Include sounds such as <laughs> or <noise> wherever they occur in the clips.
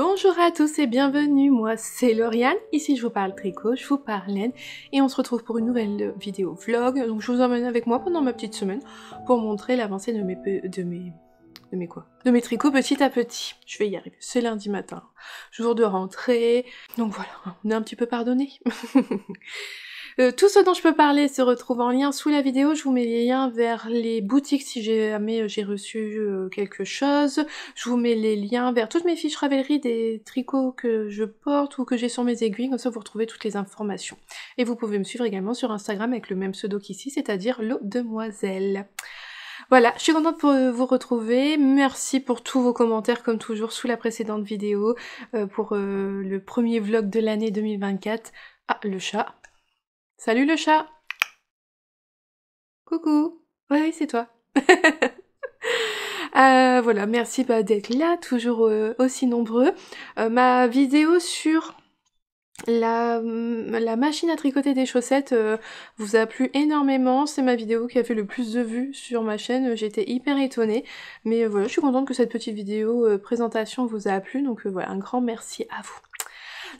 Bonjour à tous et bienvenue, moi c'est Lauriane, ici je vous parle tricot, je vous parle laine et on se retrouve pour une nouvelle euh, vidéo vlog. Donc je vous emmène avec moi pendant ma petite semaine pour montrer l'avancée de mes, de mes de mes quoi De mes tricots petit à petit. Je vais y arriver. C'est lundi matin, jour de rentrée. Donc voilà, on est un petit peu pardonné. <laughs> Euh, tout ce dont je peux parler se retrouve en lien sous la vidéo. Je vous mets les liens vers les boutiques si jamais euh, j'ai reçu euh, quelque chose. Je vous mets les liens vers toutes mes fiches Ravelry des tricots que je porte ou que j'ai sur mes aiguilles. Comme ça, vous retrouvez toutes les informations. Et vous pouvez me suivre également sur Instagram avec le même pseudo qu'ici, c'est-à-dire l'eau demoiselle. Voilà, je suis contente pour vous retrouver. Merci pour tous vos commentaires comme toujours sous la précédente vidéo pour le premier vlog de l'année 2024. Ah, le chat. Salut le chat Coucou Oui, c'est toi <laughs> euh, voilà, merci bah, d'être là, toujours euh, aussi nombreux. Euh, ma vidéo sur la, mm, la, machine à tricoter des chaussettes vous a plu énormément. C'est ma vidéo qui a fait le plus de vues sur ma chaîne. J'étais hyper étonnée. Mais voilà, je suis contente que cette petite vidéo présentation vous a plu. Donc voilà, un grand merci à vous.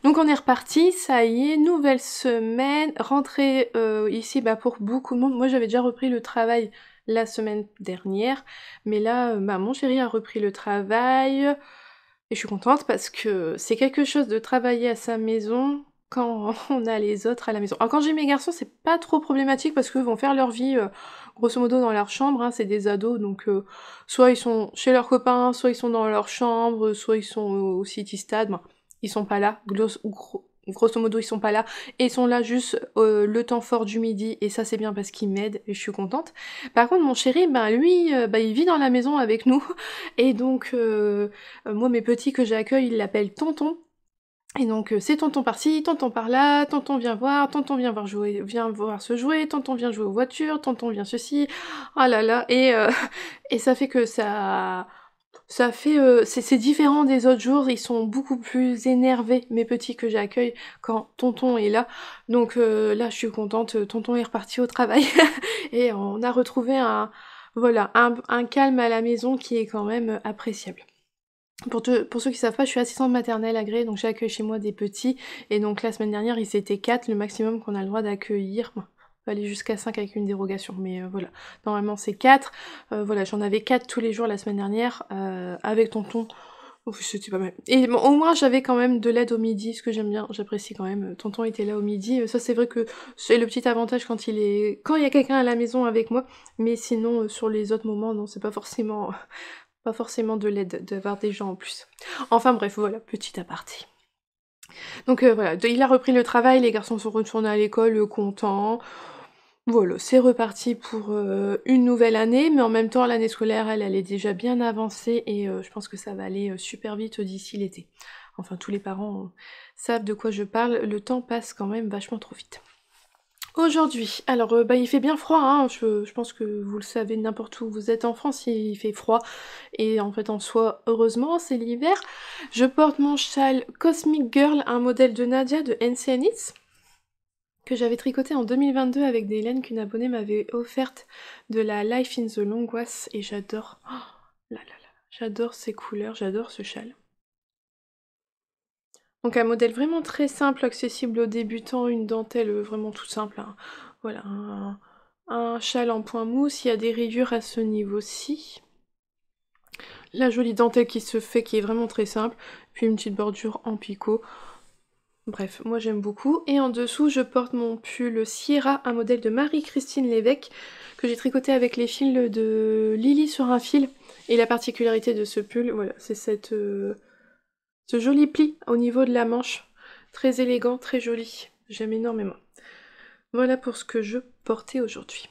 Donc on est reparti, ça y est, nouvelle semaine, rentrée euh, ici bah, pour beaucoup de monde. Moi j'avais déjà repris le travail la semaine dernière, mais là euh, bah, mon chéri a repris le travail et je suis contente parce que c'est quelque chose de travailler à sa maison quand <laughs> on a les autres à la maison. Alors quand j'ai mes garçons, c'est pas trop problématique parce qu'ils vont faire leur vie euh, grosso modo dans leur chambre, hein. c'est des ados, donc soit ils sont chez leurs copains, soit ils sont dans leur chambre, soit ils sont au, city stade ils sont pas là, grosso, modo ils sont pas là, et sont là juste euh, le temps fort du midi, et ça c'est bien parce qu'ils m'aident, et je suis contente. Par contre mon chéri, ben lui, euh, bah, il vit dans la maison avec nous, <laughs> et donc euh, moi mes petits que j'accueille, ils l'appellent tonton, et donc c'est tonton par-ci, tonton par-là, tonton vient voir, tonton vient voir jouer, vient voir se jouer, tonton vient jouer aux voitures, tonton vient ceci, ah là là, et, <laughs> et ça fait que ça, ça fait euh, c'est différent des autres jours ils sont beaucoup plus énervés mes petits que j'accueille quand tonton est là donc euh, là je suis contente euh, tonton est reparti au travail <laughs> et on a retrouvé un voilà un, calme à la maison qui est quand même appréciable pour, pour ceux qui ne savent pas, je suis assistante maternelle agréée, donc j'accueille chez moi des petits. Et donc la semaine dernière, ils étaient quatre, le maximum qu'on a le droit d'accueillir aller jusqu'à 5 avec une dérogation, mais euh, voilà, normalement c'est 4, euh, voilà, j'en avais 4 tous les jours la semaine dernière, euh, avec tonton, c'était pas mal, et au moins j'avais quand même de l'aide au midi, ce que j'aime bien, j'apprécie quand même, tonton était là au midi, ça c'est vrai que c'est le petit avantage quand il est, quand il y a quelqu'un à la maison avec moi, mais sinon sur les autres moments, non, c'est pas forcément, <laughs> pas forcément de l'aide d'avoir des gens en plus, enfin bref, voilà, petit aparté. Donc euh, voilà, il a repris le travail, les garçons sont retournés à l'école euh, contents. Voilà, c'est reparti pour euh, une nouvelle année, mais en même temps l'année scolaire, elle, est déjà bien avancée et je pense que ça va aller super vite d'ici l'été. Enfin, tous les parents savent de quoi je parle, le temps passe quand même vachement trop vite. Aujourd'hui, alors euh, bah, il fait bien froid, hein. je, pense que vous le savez n'importe où vous êtes en France, il fait froid et en fait en soi, heureusement, c'est l'hiver. Je porte mon châle Cosmic Girl, un modèle de Nadia de NCNITS que j'avais tricoté en 2022 avec des laines qu'une abonnée m'avait offerte de la Life in the Longwass et j'adore, oh, là là là, j'adore ces couleurs, j'adore ce châle. Donc un modèle vraiment très simple, accessible aux débutants, une dentelle euh, vraiment tout simple. Hein. Voilà, un, châle en point mousse, il y a des rayures à ce niveau-ci. La jolie dentelle qui se fait, qui est vraiment très simple, puis une petite bordure en picot. Bref, moi j'aime beaucoup. Et en dessous, je porte mon pull Sierra, un modèle de Marie-Christine Lévesque, que j'ai tricoté avec les fils de Lily sur un fil. Et la particularité de ce pull, voilà, c'est cette... Euh, ce joli pli au niveau de la manche, très élégant, très joli. J'aime énormément. Voilà pour ce que je portais aujourd'hui.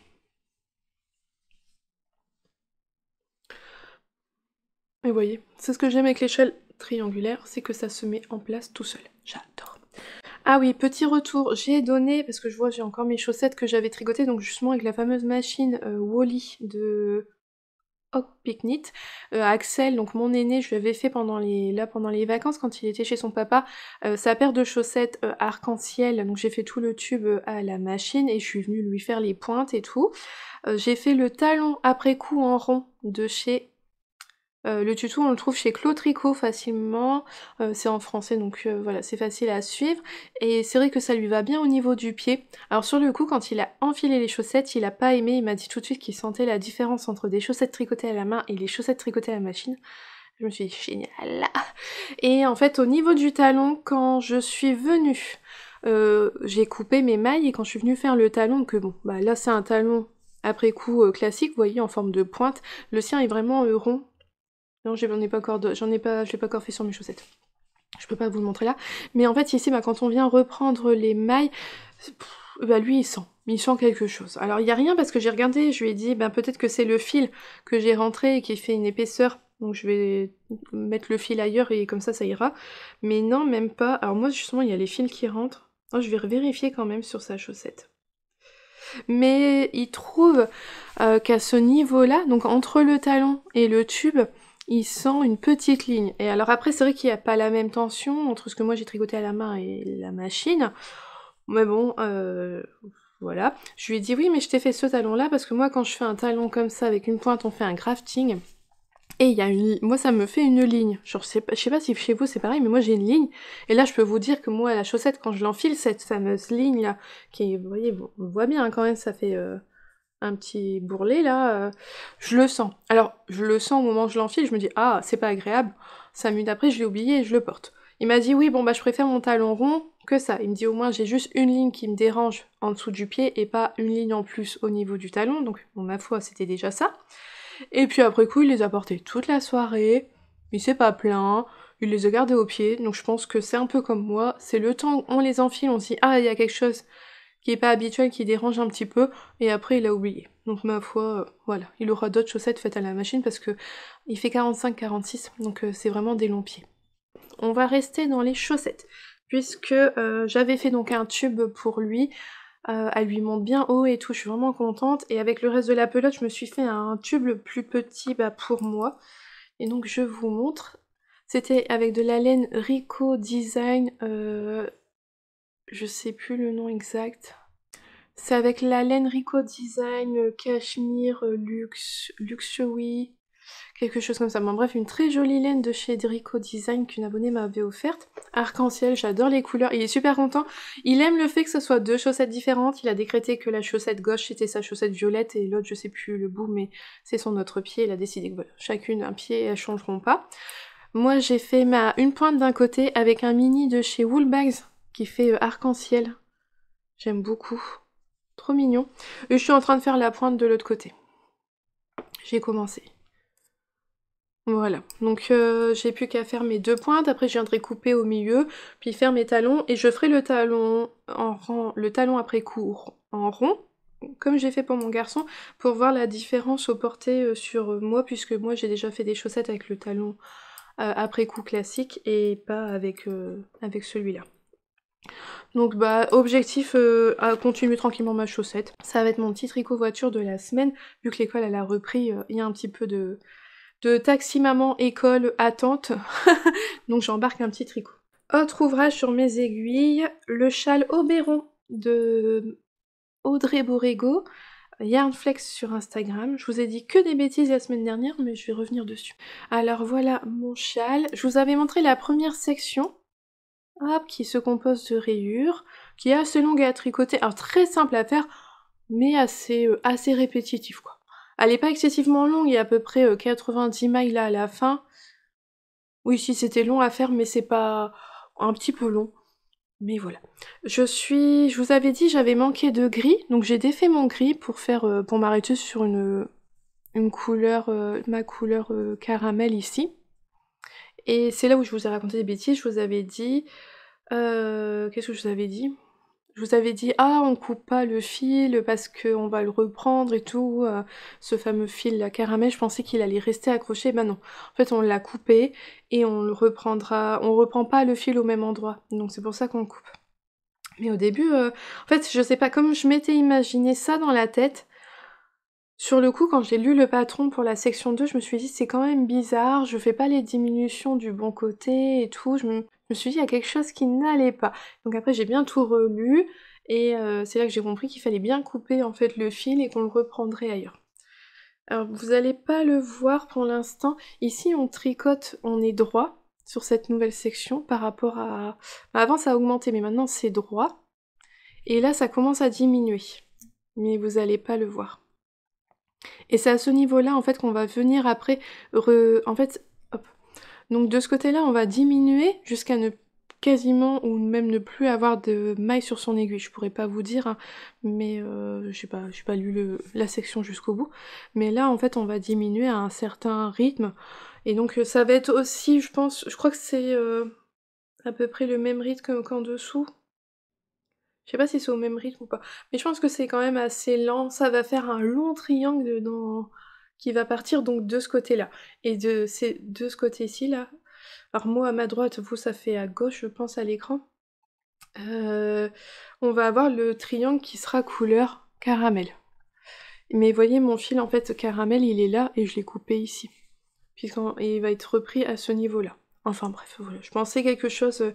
Et vous voyez, c'est ce que j'aime avec l'échelle triangulaire, c'est que ça se met en place tout seul. J'adore. Ah oui, petit retour, j'ai donné, parce que je vois j'ai encore mes chaussettes que j'avais tricotées, donc justement avec la fameuse machine euh, Wally de au euh, Axel, donc mon aîné, je l'avais fait pendant les, là, pendant les vacances quand il était chez son papa euh, sa paire de chaussettes euh, arc-en-ciel. Donc j'ai fait tout le tube à la machine et je suis venue lui faire les pointes et tout. j'ai fait le talon après coup en rond de chez euh, le tuto, on le trouve chez Claude Tricot facilement. Euh, c'est en français, donc euh, voilà, c'est facile à suivre. Et c'est vrai que ça lui va bien au niveau du pied. Alors sur le coup, quand il a enfilé les chaussettes, il a pas aimé. Il m'a dit tout de suite qu'il sentait la différence entre des chaussettes tricotées à la main et les chaussettes tricotées à la machine. Je me suis dit, génial <laughs> Et en fait, au niveau du talon, quand je suis venue... j'ai coupé mes mailles et quand je suis venue faire le talon, que bon, bah là c'est un talon après coup classique, vous voyez, en forme de pointe. Le sien est vraiment rond, non, j'en ai pas encore, j'en ai pas, je l'ai pas encore fait sur mes chaussettes. Je peux pas vous le montrer là. Mais en fait, ici, bah, quand on vient reprendre les mailles, bah, lui, il sent. Il sent quelque chose. Alors, il n'y a rien parce que j'ai regardé, je lui ai dit, bah, peut-être que c'est le fil que j'ai rentré et qui fait une épaisseur. Donc, je vais mettre le fil ailleurs et comme ça, ça ira. Mais non, même pas. Alors, moi, justement, il y a les fils qui rentrent. Oh, je vais vérifier quand même sur sa chaussette mais il trouve euh, qu'à ce niveau-là, donc entre le talon et le tube, il sent une petite ligne. Et alors après, c'est vrai qu'il n'y a pas la même tension entre ce que moi j'ai tricoté à la main et la machine. Mais bon, euh, voilà. Je lui ai dit oui, mais je t'ai fait ce talon-là parce que moi, quand je fais un talon comme ça avec une pointe, on fait un grafting. Et il y a une, moi ça me fait une ligne. je sais pas, sais pas si chez vous c'est pareil, mais moi j'ai une ligne. Et là, je peux vous dire que moi, la chaussette, quand je l'enfile, cette fameuse ligne là, qui, vous voyez, on voit bien hein, quand même, ça fait euh, un petit bourrelet là, euh, je le sens. Alors, je le sens au moment où je l'enfile, je me dis ah, c'est pas agréable. Ça minutes après, je l'ai oublié et je le porte. Il m'a dit oui, bon bah je préfère mon talon rond que ça. Il me dit au moins j'ai juste une ligne qui me dérange en dessous du pied et pas une ligne en plus au niveau du talon. Donc, bon, ma foi, c'était déjà ça. Et puis après coup, il les a portés toute la soirée. Il s'est pas plein, Il les a gardés au pied. Donc je pense que c'est un peu comme moi. C'est le temps on les enfile, on se dit ah, il y a quelque chose qui est pas habituel, qui dérange un petit peu, et après il a oublié. Donc ma foi, euh, voilà, il aura d'autres chaussettes faites à la machine parce que il fait 45-46, donc euh, c'est vraiment des longs pieds. On va rester dans les chaussettes, puisque euh, j'avais fait donc un tube pour lui. elle lui monte bien haut et tout, je suis vraiment contente. Et avec le reste de la pelote, je me suis fait un tube plus petit bah, pour moi. Et donc je vous montre. C'était avec de la laine Rico Design je sais plus le nom exact. C'est avec la laine Rico Design, euh, Cachemire, euh, Luxe, Luxury, quelque chose comme ça. Mais bref, une très jolie laine de chez Rico Design qu'une abonnée m'avait offerte. Arc-en-ciel, j'adore les couleurs. Il est super content. Il aime le fait que ce soit deux chaussettes différentes. Il a décrété que la chaussette gauche c'était sa chaussette violette et l'autre, je sais plus le bout, mais c'est son autre pied. Il a décidé que chacune un pied et elles changeront pas. Moi, j'ai fait ma une pointe d'un côté avec un mini de chez Woolbags qui fait euh, arc-en-ciel. J'aime beaucoup. Trop mignon. Et je suis en train de faire la pointe de l'autre côté. J'ai commencé. Voilà, donc euh, j'ai plus qu'à faire mes deux pointes, après je viendrai couper au milieu, puis faire mes talons, et je ferai le talon en le talon après court en rond, comme j'ai fait pour mon garçon, pour voir la différence aux portées euh, sur euh, moi, puisque moi j'ai déjà fait des chaussettes avec le talon après coup classique et pas avec, avec celui-là. Donc bah objectif euh, à continuer tranquillement ma chaussette. Ça va être mon petit tricot voiture de la semaine, vu que l'école elle a repris, euh, il y a un petit peu de, de taxi maman, école, attente. <laughs> Donc j'embarque un petit tricot. Autre ouvrage sur mes aiguilles, le châle Oberon de Audrey Borrego. Flex sur Instagram. Je vous ai dit que des bêtises la semaine dernière, mais je vais revenir dessus. Alors voilà mon châle. Je vous avais montré la première section qui se compose de rayures, qui est assez longue à tricoter, alors très simple à faire, mais assez, euh, assez répétitif quoi. Elle n'est pas excessivement longue, il y a à peu près 90 euh, mailles là à la fin. Oui, si c'était long à faire, mais c'est pas un petit peu long. Mais voilà. Je suis, je vous avais dit, j'avais manqué de gris, donc j'ai défait mon gris pour faire, euh, pour m'arrêter sur une, une couleur, ma couleur caramel ici. Et c'est là où je vous ai raconté des bêtises. Je vous avais dit. Euh, qu'est-ce que je vous avais dit Je vous avais dit Ah, on coupe pas le fil parce qu'on va le reprendre et tout. Euh, ce fameux fil la caramel, je pensais qu'il allait rester accroché. Ben non. En fait, on l'a coupé et on le reprendra. On reprend pas le fil au même endroit. Donc c'est pour ça qu'on coupe. Mais au début, euh, en fait, je sais pas, comme je m'étais imaginé ça dans la tête, sur le coup, quand j'ai lu le patron pour la section 2, je me suis dit c'est quand même bizarre, je fais pas les diminutions du bon côté et tout. Je me, suis dit il y a quelque chose qui n'allait pas. Donc après j'ai bien tout relu et euh, c'est là que j'ai compris qu'il fallait bien couper en fait le fil et qu'on le reprendrait ailleurs. Alors vous n'allez pas le voir pour l'instant. Ici on tricote, on est droit sur cette nouvelle section par rapport à. Bah, avant ça a augmenté, mais maintenant c'est droit. Et là ça commence à diminuer. Mais vous n'allez pas le voir. Et c'est à ce niveau-là, en fait, qu'on va venir après, en fait, hop. donc de ce côté-là, on va diminuer jusqu'à ne quasiment ou même ne plus avoir de mailles sur son aiguille. Je pourrais pas vous dire, hein, mais euh, je sais pas, j'ai pas lu la section jusqu'au bout. Mais là, en fait, on va diminuer à un certain rythme. Et donc, ça va être aussi, je pense, je crois que c'est euh, à peu près le même rythme qu'en dessous. Je sais pas si c'est au même rythme ou pas. Mais je pense que c'est quand même assez lent. Ça va faire un long triangle qui va partir donc de ce côté-là. Et de, ces... de ce côté-ci, là. Alors moi à ma droite, vous ça fait à gauche, je pense, à l'écran. Euh, on va avoir le triangle qui sera couleur caramel. Mais voyez mon fil en fait caramel il est là et je l'ai coupé ici. Puisqu'il va être repris à ce niveau-là. Enfin bref, je pensais quelque chose. Euh,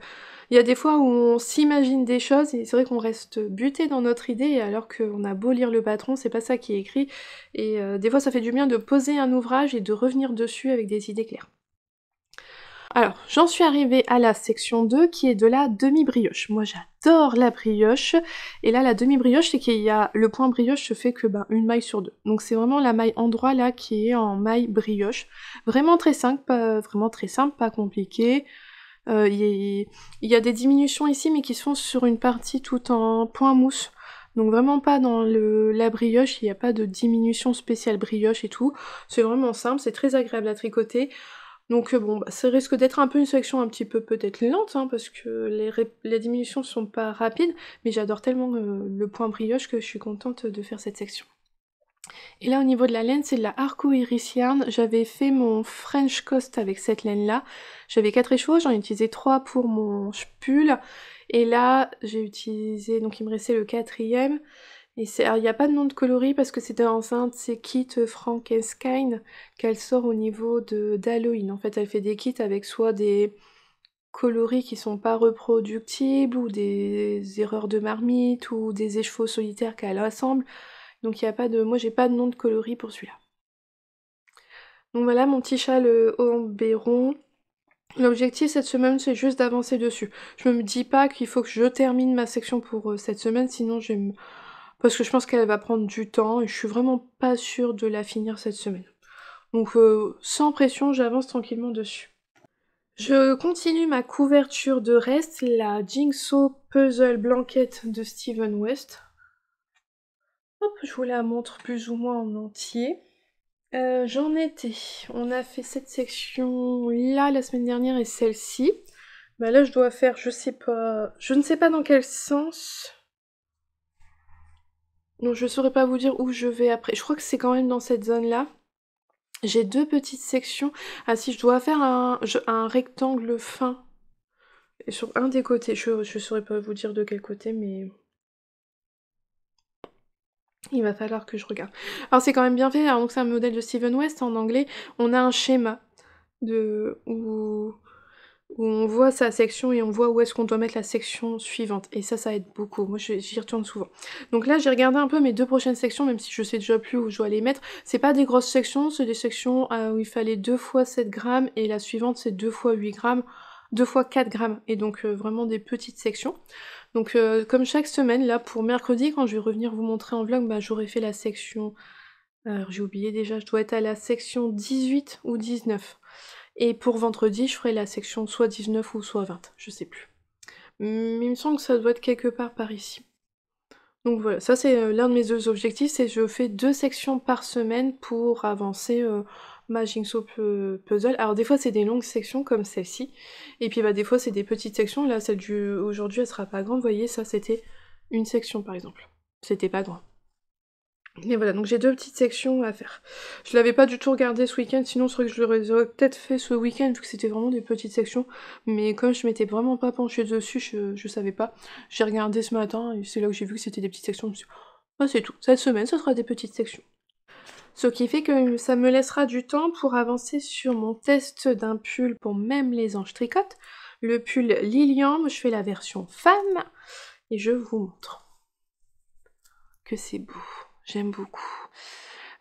il y a des fois où on s'imagine des choses et c'est vrai qu'on reste buté dans notre idée alors qu'on a beau lire le patron, c'est pas ça qui est écrit. Et euh, des fois ça fait du bien de poser un ouvrage et de revenir dessus avec des idées claires. Alors, j'en suis arrivée à la section 2 qui est de la demi-brioche. Moi, j'adore la brioche. Et là, la demi-brioche, c'est qu'il y a le point brioche se fait que ben, une maille sur deux. Donc, c'est vraiment la maille endroit là qui est en maille brioche. Vraiment très simple, pas, vraiment très simple, pas compliqué. Euh, il y, y, a des diminutions ici, mais qui sont sur une partie tout en point mousse. Donc vraiment pas dans le, la brioche, il n'y a pas de diminution spéciale brioche et tout. C'est vraiment simple, c'est très agréable à tricoter. Donc euh, bon, bah, ça risque d'être un peu une section un petit peu peut-être lente, hein, parce que les, diminutions ne sont pas rapides, mais j'adore tellement euh, le point brioche que je suis contente de faire cette section. Et là au niveau de la laine, c'est de la Arco Iris J'avais fait mon French Coast avec cette laine là. J'avais 4 échevaux, j'en ai utilisé 3 pour mon pull. Et là j'ai utilisé, donc il me restait le quatrième il n'y a pas de nom de coloris parce que c'est enceinte, c'est kit euh, Frankenstein qu'elle sort au niveau de d'Halloween. En fait, elle fait des kits avec soit des coloris qui sont pas reproductibles ou des erreurs de marmite ou des échevaux solitaires qu'elle rassemble Donc il y a pas de moi j'ai pas de nom de coloris pour celui-là. Donc voilà mon petit chat le Ombéron. L'objectif cette semaine, c'est juste d'avancer dessus. Je me dis pas qu'il faut que je termine ma section pour euh, cette semaine, sinon je vais me parce que je pense qu'elle va prendre du temps et je suis vraiment pas sûre de la finir cette semaine. Donc euh, sans pression, j'avance tranquillement dessus. Je continue ma couverture de reste, la Jigsaw Puzzle Blanquette de Steven West. Hop, je vous la montre plus ou moins en entier. Euh, j'en étais. On a fait cette section là la semaine dernière et celle-ci. Bah là, je dois faire, je sais pas, je ne sais pas dans quel sens donc je saurais pas vous dire où je vais après. Je crois que c'est quand même dans cette zone-là. J'ai deux petites sections. Ah si, je dois faire un, rectangle fin sur un des côtés. Je ne saurais pas vous dire de quel côté, mais il va falloir que je regarde. Alors c'est quand même bien fait. Alors, hein. donc c'est un modèle de Steven West en anglais. On a un schéma de où où on voit sa section et on voit où est-ce qu'on doit mettre la section suivante. Et ça, ça aide beaucoup. Moi, j'y retourne souvent. Donc là, j'ai regardé un peu mes deux prochaines sections, même si je sais déjà plus où je dois les mettre. C'est pas des grosses sections, c'est des sections euh, où il fallait 2 fois 7 grammes et la suivante, c'est 2 fois 8 grammes. 2 fois 4 grammes et donc euh, vraiment des petites sections. Donc euh, comme chaque semaine, là pour mercredi, quand je vais revenir vous montrer en vlog, bah, j'aurais fait la section... Alors j'ai oublié déjà, je dois être à la section 18 ou 19. Et pour vendredi, je ferai la section soit 19 ou soit 20, je sais plus. Mais mm, il me semble que ça doit être quelque part par ici. Donc voilà, ça c'est euh, l'un de mes deux objectifs, c'est je fais deux sections par semaine pour avancer euh, ma Jigsaw Puzzle. Alors des fois c'est des longues sections comme celle-ci, et puis bah, des fois c'est des petites sections. Là, celle du aujourd'hui elle sera pas grande, vous voyez, ça c'était une section par exemple. C'était pas grand. Mais voilà, donc j'ai deux petites sections à faire. Je l'avais pas du tout regardé ce week-end, sinon c'est vrai que je l'aurais peut-être fait ce week-end, vu que c'était vraiment des petites sections. Mais comme je m'étais vraiment pas penchée dessus, je, je savais pas. J'ai regardé ce matin, et c'est là que j'ai vu que c'était des petites sections. Je ah, c'est tout. Cette semaine, ce sera des petites sections. Ce qui fait que ça me laissera du temps pour avancer sur mon test d'un pull pour même les anges tricotes. Le pull Lilian, je fais la version femme, et je vous montre que c'est beau j'aime beaucoup.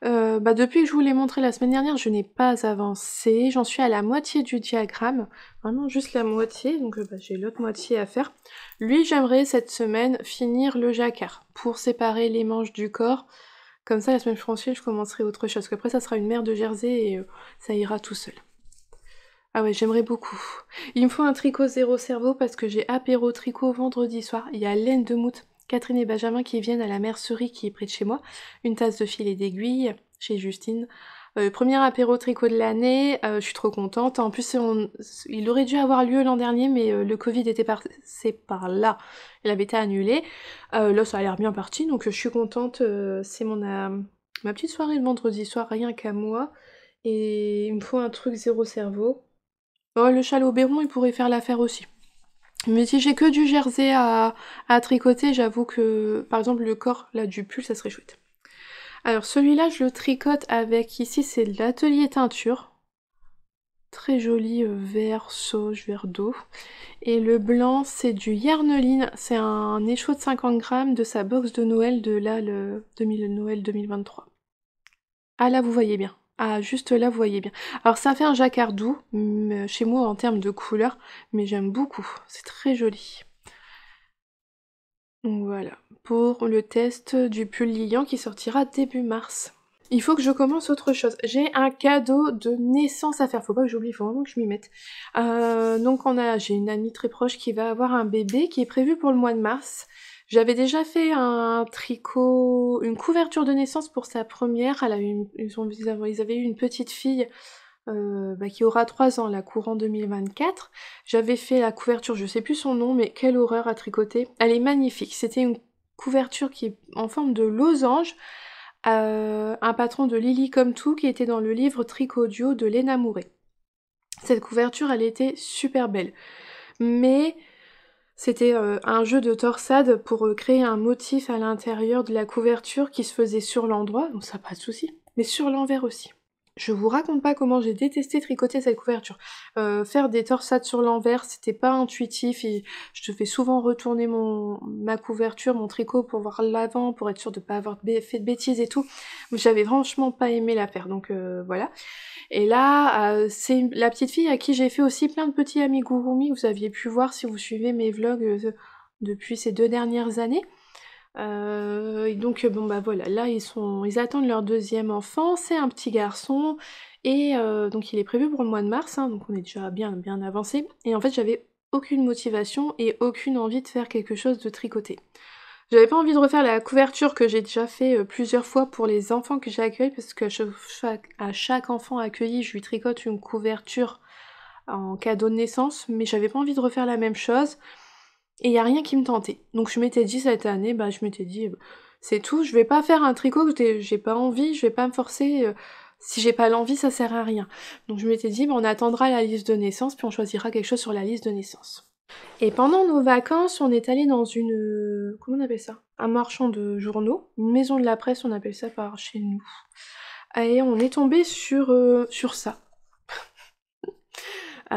Euh, bah depuis que je vous l'ai montré la semaine dernière, je n'ai pas avancé. J'en suis à la moitié du diagramme, vraiment juste la moitié, donc euh, bah, j'ai l'autre moitié à faire. Lui, j'aimerais cette semaine finir le jacquard pour séparer les manches du corps. Comme ça, la semaine prochaine, je commencerai autre chose. Parce qu'après, ça sera une mère de jersey et euh, ça ira tout seul. Ah ouais, j'aimerais beaucoup. Il me faut un tricot zéro cerveau parce que j'ai apéro tricot vendredi soir. Il y a laine de moutes. Catherine et Benjamin qui viennent à la mercerie qui est près de chez moi, une tasse de filet d'aiguille chez Justine. Euh, premier apéro tricot de l'année, euh, je suis trop contente. En plus, il aurait dû avoir lieu l'an dernier, mais euh, le Covid était passé par là. Il avait été annulé. là, ça a l'air bien parti, donc je suis contente. c'est mon ma petite soirée de vendredi soir, rien qu'à moi. Et il me faut un truc zéro cerveau. Oh, le chalot Béron, il pourrait faire l'affaire aussi. Mais si j'ai que du jersey à, tricoter, j'avoue que par exemple le corps là du pull, ça serait chouette. Alors celui-là, je le tricote avec ici, c'est l'atelier teinture. Très joli euh, vert sauge, vert d'eau. Et le blanc, c'est du Yarneline. C'est un échaud de 50 grammes de sa box de Noël de là, le 2000, Noël 2023. Ah là, vous voyez bien. Ah, juste là, vous voyez bien. Alors, ça fait un jacquard doux chez moi, en termes de couleur, mais j'aime beaucoup. C'est très joli. Voilà, pour le test du pull liant qui sortira début mars. Il faut que je commence autre chose. J'ai un cadeau de naissance à faire. Faut pas que j'oublie, faut vraiment que je m'y mette. Euh, donc on a, j'ai une amie très proche qui va avoir un bébé qui est prévu pour le mois de mars. J'avais déjà fait un tricot, une couverture de naissance pour sa première. Elle ils, avaient eu une petite fille euh, bah, qui aura 3 ans, la courant 2024. J'avais fait la couverture, je sais plus son nom, mais quelle horreur à tricoter. Elle est magnifique. C'était une couverture qui est en forme de losange. Euh, un patron de Lily comme tout qui était dans le livre Tricot Duo de Léna Cette couverture, elle était super belle. Mais c'était euh, un jeu de torsade pour euh, créer un motif à l'intérieur de la couverture qui se faisait sur l'endroit, donc ça pas de souci, mais sur l'envers aussi. Je vous raconte pas comment j'ai détesté tricoter cette couverture. Euh, faire des torsades sur l'envers, c'était pas intuitif. Et je fais souvent retourner mon, ma couverture, mon tricot pour voir l'avant, pour être sûre de pas avoir fait de bêtises et tout. Mais j'avais franchement pas aimé la faire, donc euh, voilà. Et là, euh, c'est la petite fille à qui j'ai fait aussi plein de petits amigurumi. Vous aviez pu voir si vous suivez mes vlogs depuis ces deux dernières années. Euh, donc euh, bon bah voilà, là ils sont, ils attendent leur deuxième enfant, c'est un petit garçon, et euh, donc il est prévu pour le mois de mars, hein. donc on est déjà bien bien avancé. Et en fait j'avais aucune motivation et aucune envie de faire quelque chose de tricoté. J'avais pas envie de refaire la couverture que j'ai déjà fait plusieurs fois pour les enfants que j'ai accueillis, parce que à chaque enfant accueilli, je lui tricote une couverture en cadeau de naissance, mais j'avais pas envie de refaire la même chose et il n'y a rien qui me tentait. Donc je m'étais dit cette année, bah, je m'étais dit, c'est tout, je vais pas faire un tricot que j'ai pas envie, je vais pas me forcer. Euh, si j'ai pas l'envie, ça sert à rien. Donc je m'étais dit, bah, on attendra la liste de naissance, puis on choisira quelque chose sur la liste de naissance. Et pendant nos vacances, on est allé dans une. Euh, comment on appelle ça Un marchand de journaux, une maison de la presse, on appelle ça par chez nous. Et on est tombé sur, euh, sur ça. <laughs>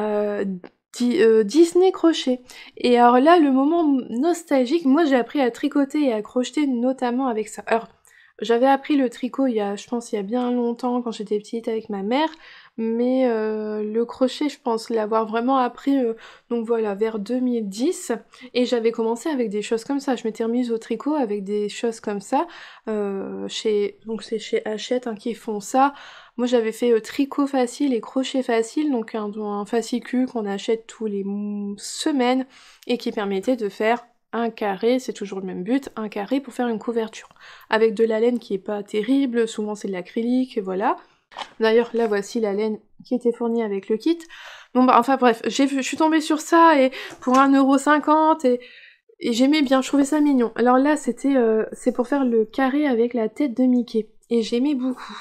Euh, Disney crochet. Et alors là, le moment nostalgique, moi j'ai appris à tricoter et à crocheter notamment avec ça. Alors, j'avais appris le tricot il y a, je pense, il y a bien longtemps quand j'étais petite avec ma mère, mais euh, le crochet, je pense l'avoir vraiment appris, euh, donc voilà, vers 2010. Et j'avais commencé avec des choses comme ça. Je m'étais remise au tricot avec des choses comme ça. chez, donc c'est chez Hachette hein, qui font ça. Moi, j'avais fait euh, tricot facile et crochet facile, donc un, fascicule qu'on achète tous les semaines et qui permettait de faire un carré, c'est toujours le même but, un carré pour faire une couverture. Avec de la laine qui est pas terrible, souvent c'est de l'acrylique, voilà. D'ailleurs, là voici la laine qui était fournie avec le kit. Bon bah enfin bref, je suis tombée sur ça et pour 1,50€ et, et j'aimais bien, je trouvais ça mignon. Alors là c'était euh, c'est pour faire le carré avec la tête de Mickey. Et j'aimais beaucoup.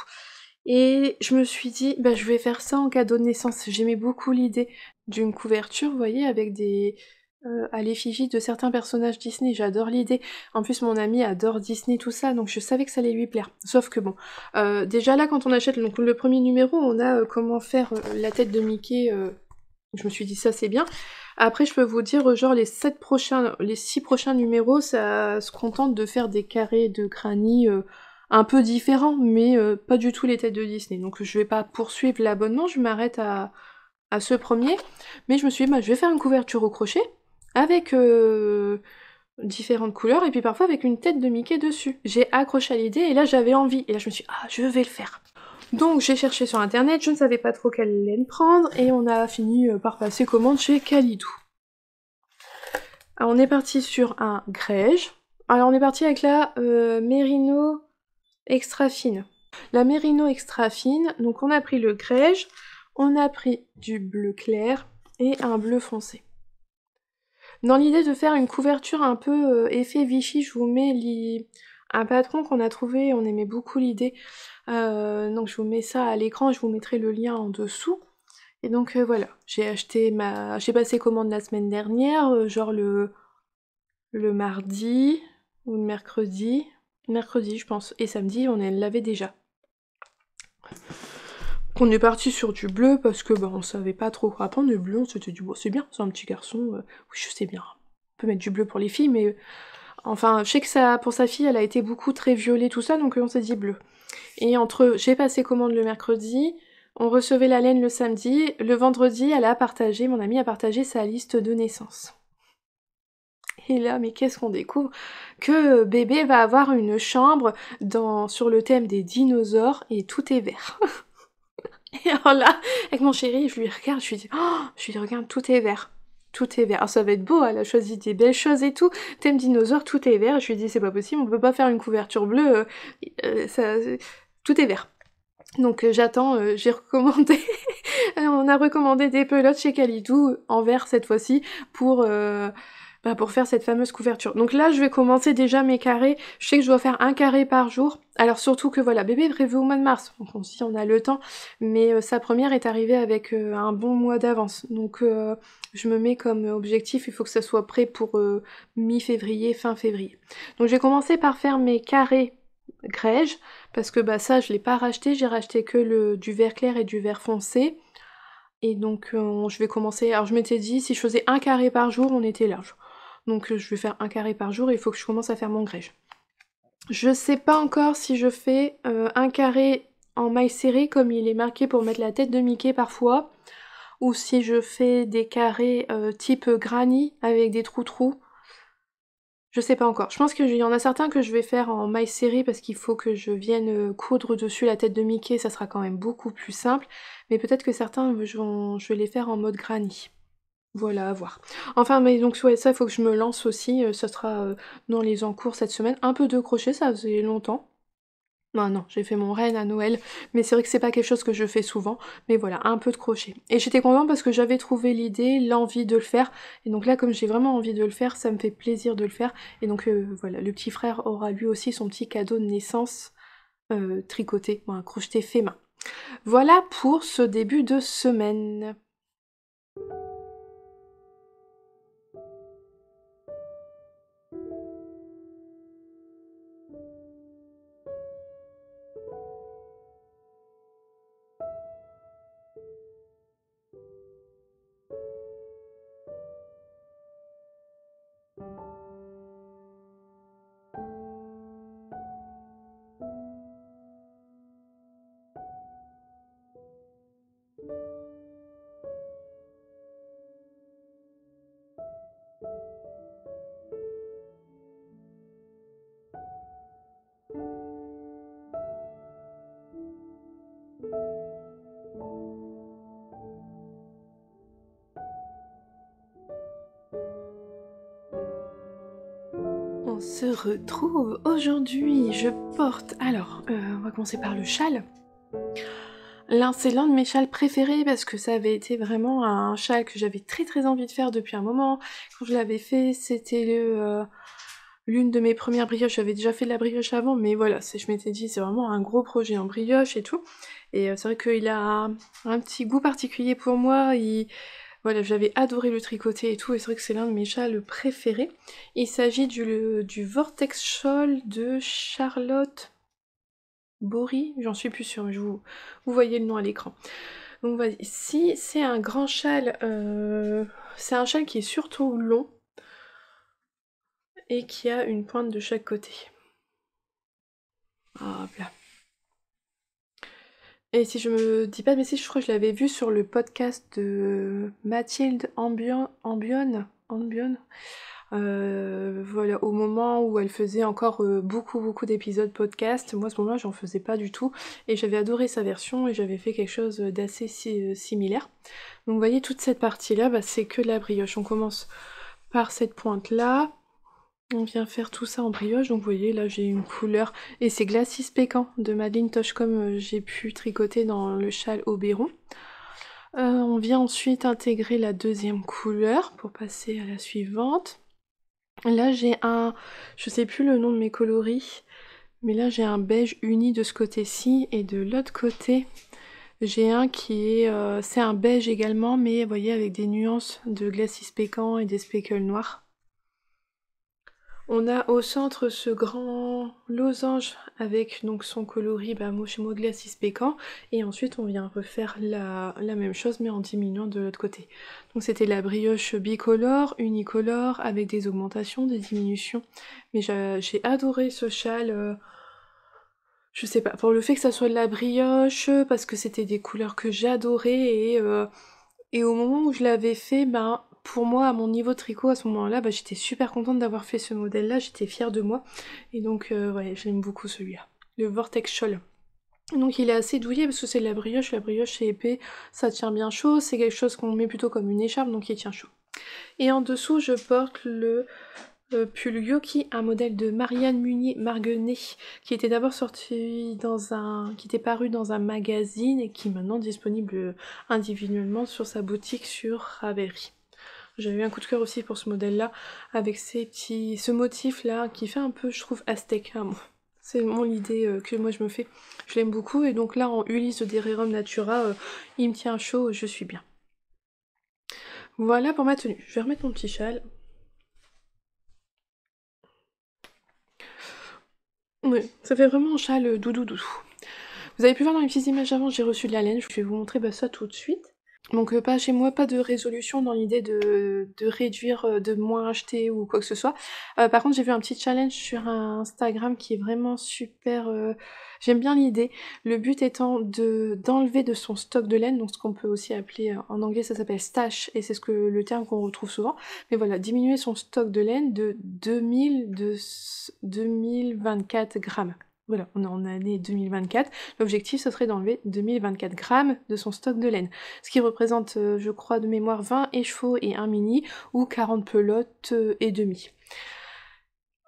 Et je me suis dit, bah, je vais faire ça en cadeau de naissance. J'aimais beaucoup l'idée d'une couverture, vous voyez, avec des. Euh, à l'effigie de certains personnages Disney. J'adore l'idée. En plus, mon ami adore Disney, tout ça, donc je savais que ça allait lui plaire. Sauf que bon, euh, déjà là, quand on achète donc, le premier numéro, on a euh, comment faire la tête de Mickey. je me suis dit, ça c'est bien. Après, je peux vous dire, genre, les prochains, les 6 prochains numéros, ça se contente de faire des carrés de Euh, un peu différent, mais euh, pas du tout les têtes de Disney. Donc je vais pas poursuivre l'abonnement, je m'arrête à, ce premier. Mais je me suis dit, bah, je vais faire une couverture au crochet avec euh, différentes couleurs et puis parfois avec une tête de Mickey dessus. J'ai accroché à l'idée et là j'avais envie. Et là je me suis dit, ah, je vais le faire. Donc j'ai cherché sur internet, je ne savais pas trop quelle laine prendre et on a fini euh, par passer commande chez Calidou. Alors on est parti sur un grège. Alors on est parti avec la Merino extra fine. La mérino extra fine, donc on a pris le grège, on a pris du bleu clair et un bleu foncé. Dans l'idée de faire une couverture un peu euh, effet Vichy, je vous mets un patron qu'on a trouvé, on aimait beaucoup l'idée. Euh, donc je vous mets ça à l'écran, je vous mettrai le lien en dessous. Et donc euh, voilà, j'ai acheté ma... J'ai passé commande la semaine dernière, genre le... le mardi ou le mercredi, mercredi, je pense, et samedi, on l'avait déjà. On est parti sur du bleu parce que bah, on savait pas trop quoi prendre. Le bleu, on s'était dit, c'est bien, c'est un petit garçon, euh, oui, je sais bien. On peut mettre du bleu pour les filles, mais enfin, je sais que ça, pour sa fille, elle a été beaucoup très violée, tout ça, donc on s'est dit bleu. Et entre, j'ai passé commande le mercredi, on recevait la laine le samedi, le vendredi, elle a partagé, mon amie a partagé sa liste de naissance. <laughs> Et là, mais qu'est-ce qu'on découvre Que euh, bébé va avoir une chambre dans, sur le thème des dinosaures et tout est vert. <laughs> et alors là, avec mon chéri, je lui regarde, je lui dis, oh, je lui regarde, tout est vert. Tout est vert. Alors ça va être beau, elle a choisi des belles choses et tout. Thème dinosaure, tout est vert. Je lui dis, c'est pas possible, on peut pas faire une couverture bleue. Euh, euh, tout est vert. Donc j'attends, j'ai recommandé, <laughs> on a recommandé des pelotes chez Calidou en vert cette fois-ci pour bah, pour faire cette fameuse couverture. Donc là, je vais commencer déjà mes carrés. Je sais que je dois faire un carré par jour. Alors surtout que voilà, bébé prévu au mois de mars, donc on, si on a le temps, mais euh, sa première est arrivée avec euh, un bon mois d'avance. Donc euh, je me mets comme objectif, il faut que ça soit prêt pour mi-février, fin février. Donc j'ai commencé par faire mes carrés grège, parce que bah ça je l'ai pas racheté, j'ai racheté que le, du vert clair et du vert foncé. Et donc je vais commencer. Alors je m'étais dit si je faisais un carré par jour, on était là. Donc je vais faire un carré par jour et il faut que je commence à faire mon grège. Je sais pas encore si je fais euh, un carré en maille serrée comme il est marqué pour mettre la tête de Mickey parfois, ou si je fais des carrés euh, type granny avec des trous-trous. Je sais pas encore. Je pense qu'il y en a certains que je vais faire en maille serrée parce qu'il faut que je vienne euh, coudre dessus la tête de Mickey, ça sera quand même beaucoup plus simple. Mais peut-être que certains, je vais les faire en mode granny. Voilà, à voir. Enfin, mais donc, ouais, ça, il faut que je me lance aussi. Euh, ça sera euh, dans les encours cette semaine. Un peu de crochet, ça faisait longtemps. Non, non, j'ai fait mon renne à Noël, mais c'est vrai que c'est pas quelque chose que je fais souvent, mais voilà, un peu de crochet. Et j'étais contente parce que j'avais trouvé l'idée, l'envie de le faire, et donc là, comme j'ai vraiment envie de le faire, ça me fait plaisir de le faire, et donc euh, voilà, le petit frère aura lui aussi son petit cadeau de naissance tricoté, bon, crocheté fait main. Voilà pour ce début de semaine. se retrouve aujourd'hui. Je porte, alors, euh, on va commencer par le châle. L'un, c'est l'un de mes châles préférés parce que ça avait été vraiment un châle que j'avais très très envie de faire depuis un moment. Quand je l'avais fait, c'était euh, l'une de mes premières brioches. J'avais déjà fait de la brioche avant, mais voilà, je m'étais dit, c'est vraiment un gros projet en brioche et tout. Et euh, c'est vrai qu'il a un, un, petit goût particulier pour moi. Il, voilà, j'avais adoré le tricoter et tout, et c'est vrai que c'est l'un de mes châles préférés. Il s'agit du, Vortex Shawl de Charlotte Bory, j'en suis plus sûre, mais vous, vous voyez le nom à l'écran. Donc vas si c'est un grand châle, euh, c'est un châle qui est surtout long et qui a une pointe de chaque côté. Hop ah, là. Et si je me dis pas mais si je crois que je l'avais vu sur le podcast de Mathilde Ambion, Ambion, Ambion euh, voilà, au moment où elle faisait encore euh, beaucoup beaucoup d'épisodes podcast, moi à ce moment-là j'en faisais pas du tout et j'avais adoré sa version et j'avais fait quelque chose d'assez euh, similaire. Donc vous voyez toute cette partie là, bah, c'est que la brioche. On commence par cette pointe là, on vient faire tout ça en brioche, donc vous voyez là j'ai une couleur, et c'est glacis pécan de Madeleine comme euh, j'ai pu tricoter dans le châle au Euh, on vient ensuite intégrer la deuxième couleur pour passer à la suivante. Là j'ai un, je sais plus le nom de mes coloris, mais là j'ai un beige uni de ce côté-ci et de l'autre côté j'ai un qui est, euh, c'est un beige également, mais vous voyez avec des nuances de glacis pécan et des speckles noirs. On a au centre ce grand losange avec donc son coloris bah, Glacis pécan et ensuite on vient refaire la, la même chose mais en diminuant de l'autre côté. Donc c'était la brioche bicolore, unicolore avec des augmentations, des diminutions. Mais j'ai adoré ce châle. Euh, je sais pas, pour le fait que ça soit de la brioche, parce que c'était des couleurs que j'adorais et, euh, et au moment où je l'avais fait, ben pour moi, à mon niveau tricot à ce moment-là, bah, j'étais super contente d'avoir fait ce modèle-là, j'étais fière de moi. Et donc, euh, ouais, j'aime beaucoup celui-là. Le Vortex Shawl. Donc il est assez douillet parce que c'est de la brioche, la brioche c'est épais, ça tient bien chaud, c'est quelque chose qu'on met plutôt comme une écharpe, donc il tient chaud. Et en dessous je porte le euh, pull Yoki, un modèle de Marianne Munier Marguenet, qui était d'abord sorti dans un. qui était paru dans un magazine et qui est maintenant disponible euh, individuellement sur sa boutique sur Ravelry. J'avais eu un coup de cœur aussi pour ce modèle-là, avec petits, ce motif-là qui fait un peu, je trouve, aztèque. Ah, c'est mon idée euh, que moi je me fais. Je l'aime beaucoup. Et donc là, en Ulysse de Dererum Natura, euh, il me tient chaud, je suis bien. Voilà pour ma tenue. Je vais remettre mon petit châle. Oui, ça fait vraiment un châle euh, doudou doudou. Vous avez pu voir dans les petites images avant, j'ai reçu de la laine. Je vais vous montrer bah, ça tout de suite. Donc euh, pas chez moi, pas de résolution dans l'idée de, de, réduire, euh, de moins acheter ou quoi que ce soit. Euh, par contre j'ai vu un petit challenge sur Instagram qui est vraiment super. J'aime bien l'idée. Le but étant d'enlever de son stock de laine, donc ce qu'on peut aussi appeler en anglais ça s'appelle stash et c'est ce que le terme qu'on retrouve souvent. Mais voilà, diminuer son stock de laine de 2000 de 2024 grammes. Voilà, on est en année 2024. L'objectif, ce serait d'enlever 2024 grammes de son stock de laine. Ce qui représente, euh, je crois, de mémoire 20 échevaux et 1 mini, ou 40 pelotes euh, et demi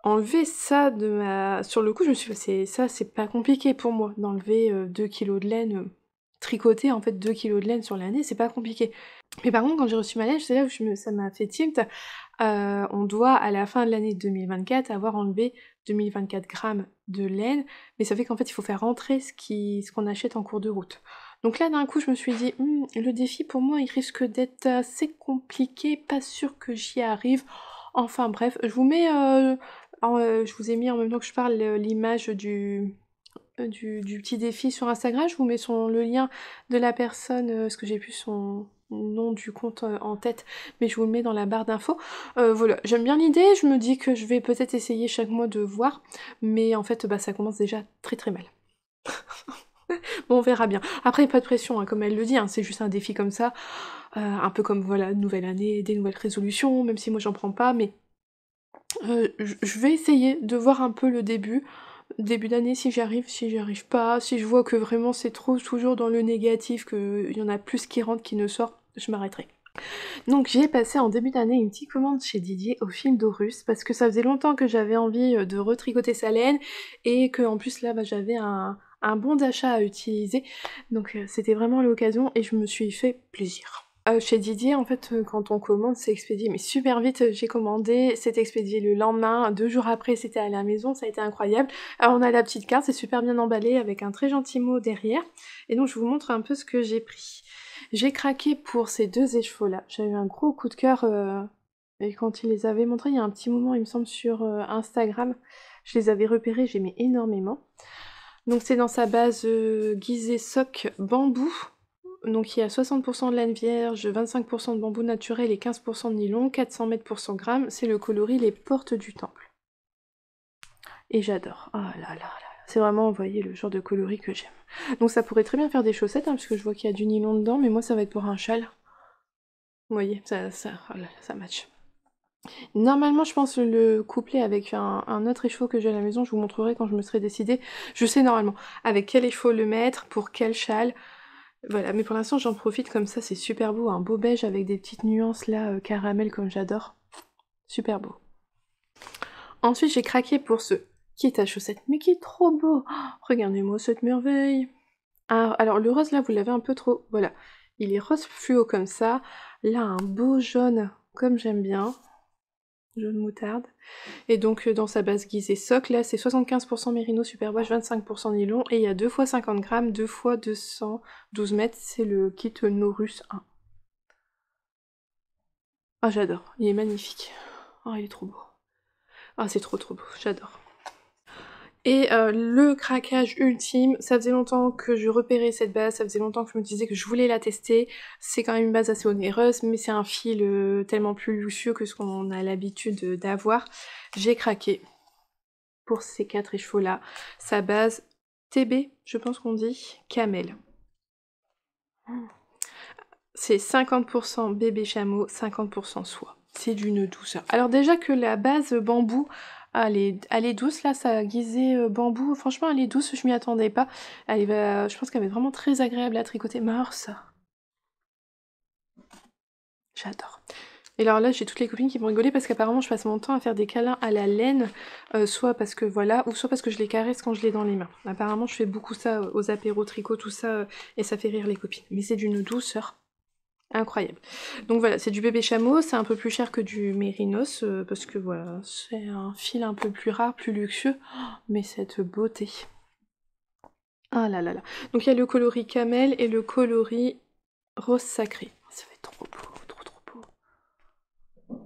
enlever ça de ma... Sur le coup, je me suis dit, ça, c'est pas compliqué pour moi, d'enlever 2 euh, kilos de laine, tricotée tricoter en fait 2 kilos de laine sur l'année, c'est pas compliqué. Mais par contre, quand j'ai reçu ma laine, c'est là où je ça m'a fait tilt, on doit, à la fin de l'année 2024, avoir enlevé 2024 grammes de laine, mais ça fait qu'en fait il faut faire rentrer ce qu'on achète en cours de route. Donc là d'un coup je me suis dit hum, le défi pour moi il risque d'être assez compliqué, pas sûr que j'y arrive. Enfin bref, je vous mets, euh, euh, je vous ai mis en même temps que je parle euh, l'image du, petit défi sur Instagram. Je vous mets le lien de la personne, ce que j'ai pu son, nom du compte euh, en tête, mais je vous le mets dans la barre d'infos. Euh, voilà, j'aime bien l'idée, je me dis que je vais peut-être essayer chaque mois de voir, mais en fait bah, ça commence déjà très très mal. <laughs> bon, on verra bien. Après, pas de pression, hein, comme elle le dit, hein, c'est juste un défi comme ça, euh, un peu comme voilà, nouvelle année, des nouvelles résolutions, même si moi j'en prends pas, mais je vais essayer de voir un peu le début début d'année si j'arrive, si j'arrive pas, si je vois que vraiment c'est trop toujours dans le négatif, qu'il y en a plus qui rentre qui ne sort, je m'arrêterai. Donc j'ai passé en début d'année une petite commande chez Didier au fil d'Horus parce que ça faisait longtemps que j'avais envie euh, de retricoter sa laine et que en plus là bah, j'avais un bon d'achat à utiliser donc euh, c'était vraiment l'occasion et je me suis fait plaisir. Euh, chez Didier, en fait, euh, quand on commande, c'est expédié, mais super vite. Euh, j'ai commandé, c'est expédié le lendemain, deux jours après, c'était à la maison, ça a été incroyable. Alors, on a la petite carte, c'est super bien emballé avec un très gentil mot derrière. Et donc, je vous montre un peu ce que j'ai pris. J'ai craqué pour ces deux écheveaux là J'ai eu un gros coup de cœur et quand il les avait montrés il y a un petit moment, il me semble, sur Instagram. Je les avais repérés, j'aimais énormément. Donc, c'est dans sa base guisée soc bambou donc il y a 60% de laine vierge, 25% de bambou naturel et 15% de nylon, 400 mètres pour 100 grammes. C'est le coloris Les Portes du Temple. Et j'adore. Ah là là C'est vraiment, vous voyez, le genre de coloris que j'aime. Donc ça pourrait très bien faire des chaussettes, hein, puisque je vois qu'il y a du nylon dedans, mais moi ça va être pour un châle. Vous voyez, ça, ça, oh match. Normalement, je pense le coupler avec un, autre écheveau que j'ai à la maison. Je vous montrerai quand je me serai décidée. Je sais normalement avec quel écheveau le mettre, pour quel châle. Voilà, mais pour l'instant j'en profite comme ça, c'est super beau, un beau beige avec des petites nuances là, euh, caramel comme j'adore. Super beau. Ensuite j'ai craqué pour ce qui est à chaussettes, mais qui est trop beau oh, Regardez-moi cette merveille ah, Alors le rose là, vous l'avez un peu trop, voilà. Il est rose fluo comme ça, là un beau jaune comme j'aime bien, Jeune moutarde. Et donc euh, dans sa base guisée socle, là c'est 75% mérino superwash, 25% nylon, et il y a 2 x 50 grammes, 2 x 212 mètres, c'est le kit Norus 1. Ah j'adore, il est magnifique. Ah il est trop beau. Ah c'est trop trop beau, j'adore. Et euh, le craquage ultime, ça faisait longtemps que je repérais cette base, ça faisait longtemps que je me disais que je voulais la tester. C'est quand même une base assez onéreuse, mais c'est un fil euh, tellement plus luxueux que ce qu'on a l'habitude euh, d'avoir. J'ai craqué pour ces quatre échevaux-là. Sa base TB, je pense qu'on dit, camel. C'est 50% bébé chameau, 50% soie. C'est d'une douceur. Alors déjà que la base bambou, elle est, douce là, ça a guisé euh, bambou. Franchement, elle est douce, je m'y attendais pas. Elle euh, je pense qu'elle est vraiment très agréable à tricoter. ça J'adore. Et alors là, j'ai toutes les copines qui vont rigoler parce qu'apparemment, je passe mon temps à faire des câlins à la laine, euh, soit parce que voilà, ou soit parce que je les caresse quand je l'ai dans les mains. Apparemment, je fais beaucoup ça aux apéros, tricot, tout ça, et ça fait rire les copines. Mais c'est d'une douceur. Incroyable. Donc voilà, c'est du bébé chameau, c'est un peu plus cher que du mérinos, euh, parce que voilà, c'est un fil un peu plus rare, plus luxueux, oh, mais cette beauté. Ah là là là. Donc il y a le coloris camel et le coloris rose sacré. Ça fait trop beau, trop trop beau.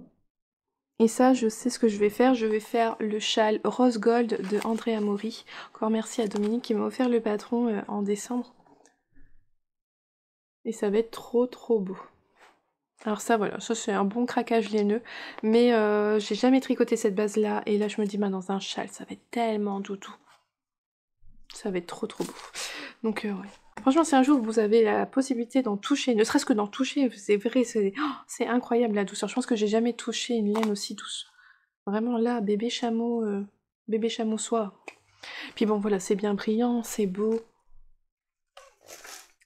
Et ça, je sais ce que je vais faire. Je vais faire le châle rose gold de Andrea Mori, Encore merci à Dominique qui m'a offert le patron euh, en décembre et ça va être trop trop beau. Alors ça voilà, ça c'est un bon craquage laineux, mais euh, j'ai jamais tricoté cette base là, et là je me dis bah dans un châle ça va être tellement doudou. Ça va être trop trop beau. Donc euh, ouais. Franchement si un jour vous avez la possibilité d'en toucher, ne serait-ce que d'en toucher, c'est vrai, c'est oh, incroyable la douceur. Je pense que j'ai jamais touché une laine aussi douce. Vraiment là, bébé chameau, euh, bébé chameau soie. Puis bon voilà, c'est bien brillant, c'est beau.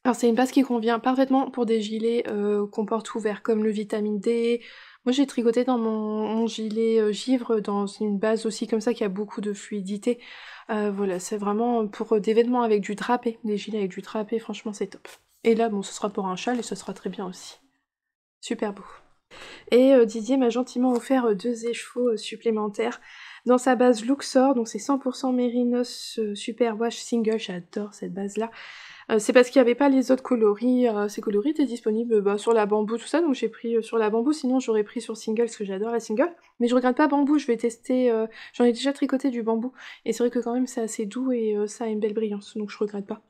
Alors c'est une base qui convient parfaitement pour des gilets euh, qu'on porte ouverts comme le vitamine D. Moi j'ai tricoté dans mon, gilet euh, givre dans une base aussi comme ça qui a beaucoup de fluidité. Euh, voilà, c'est vraiment pour des vêtements avec du drapé, des gilets avec du drapé, franchement c'est top. Et là bon ce sera pour un châle et ce sera très bien aussi. Super beau. Et Didier m'a gentiment offert deux écheveaux supplémentaires dans sa base Luxor, donc c'est 100% Super Wash Single, j'adore cette base là. Euh, c'est parce qu'il n'y avait pas les autres coloris. Euh, ces coloris étaient disponibles bah, sur la bambou, tout ça. Donc j'ai pris euh, sur la bambou. Sinon, j'aurais pris sur single parce que j'adore la single. Mais je regrette pas bambou. Je vais tester. J'en ai déjà tricoté du bambou. Et c'est vrai que quand même, c'est assez doux et ça a une belle brillance. Donc je regrette pas.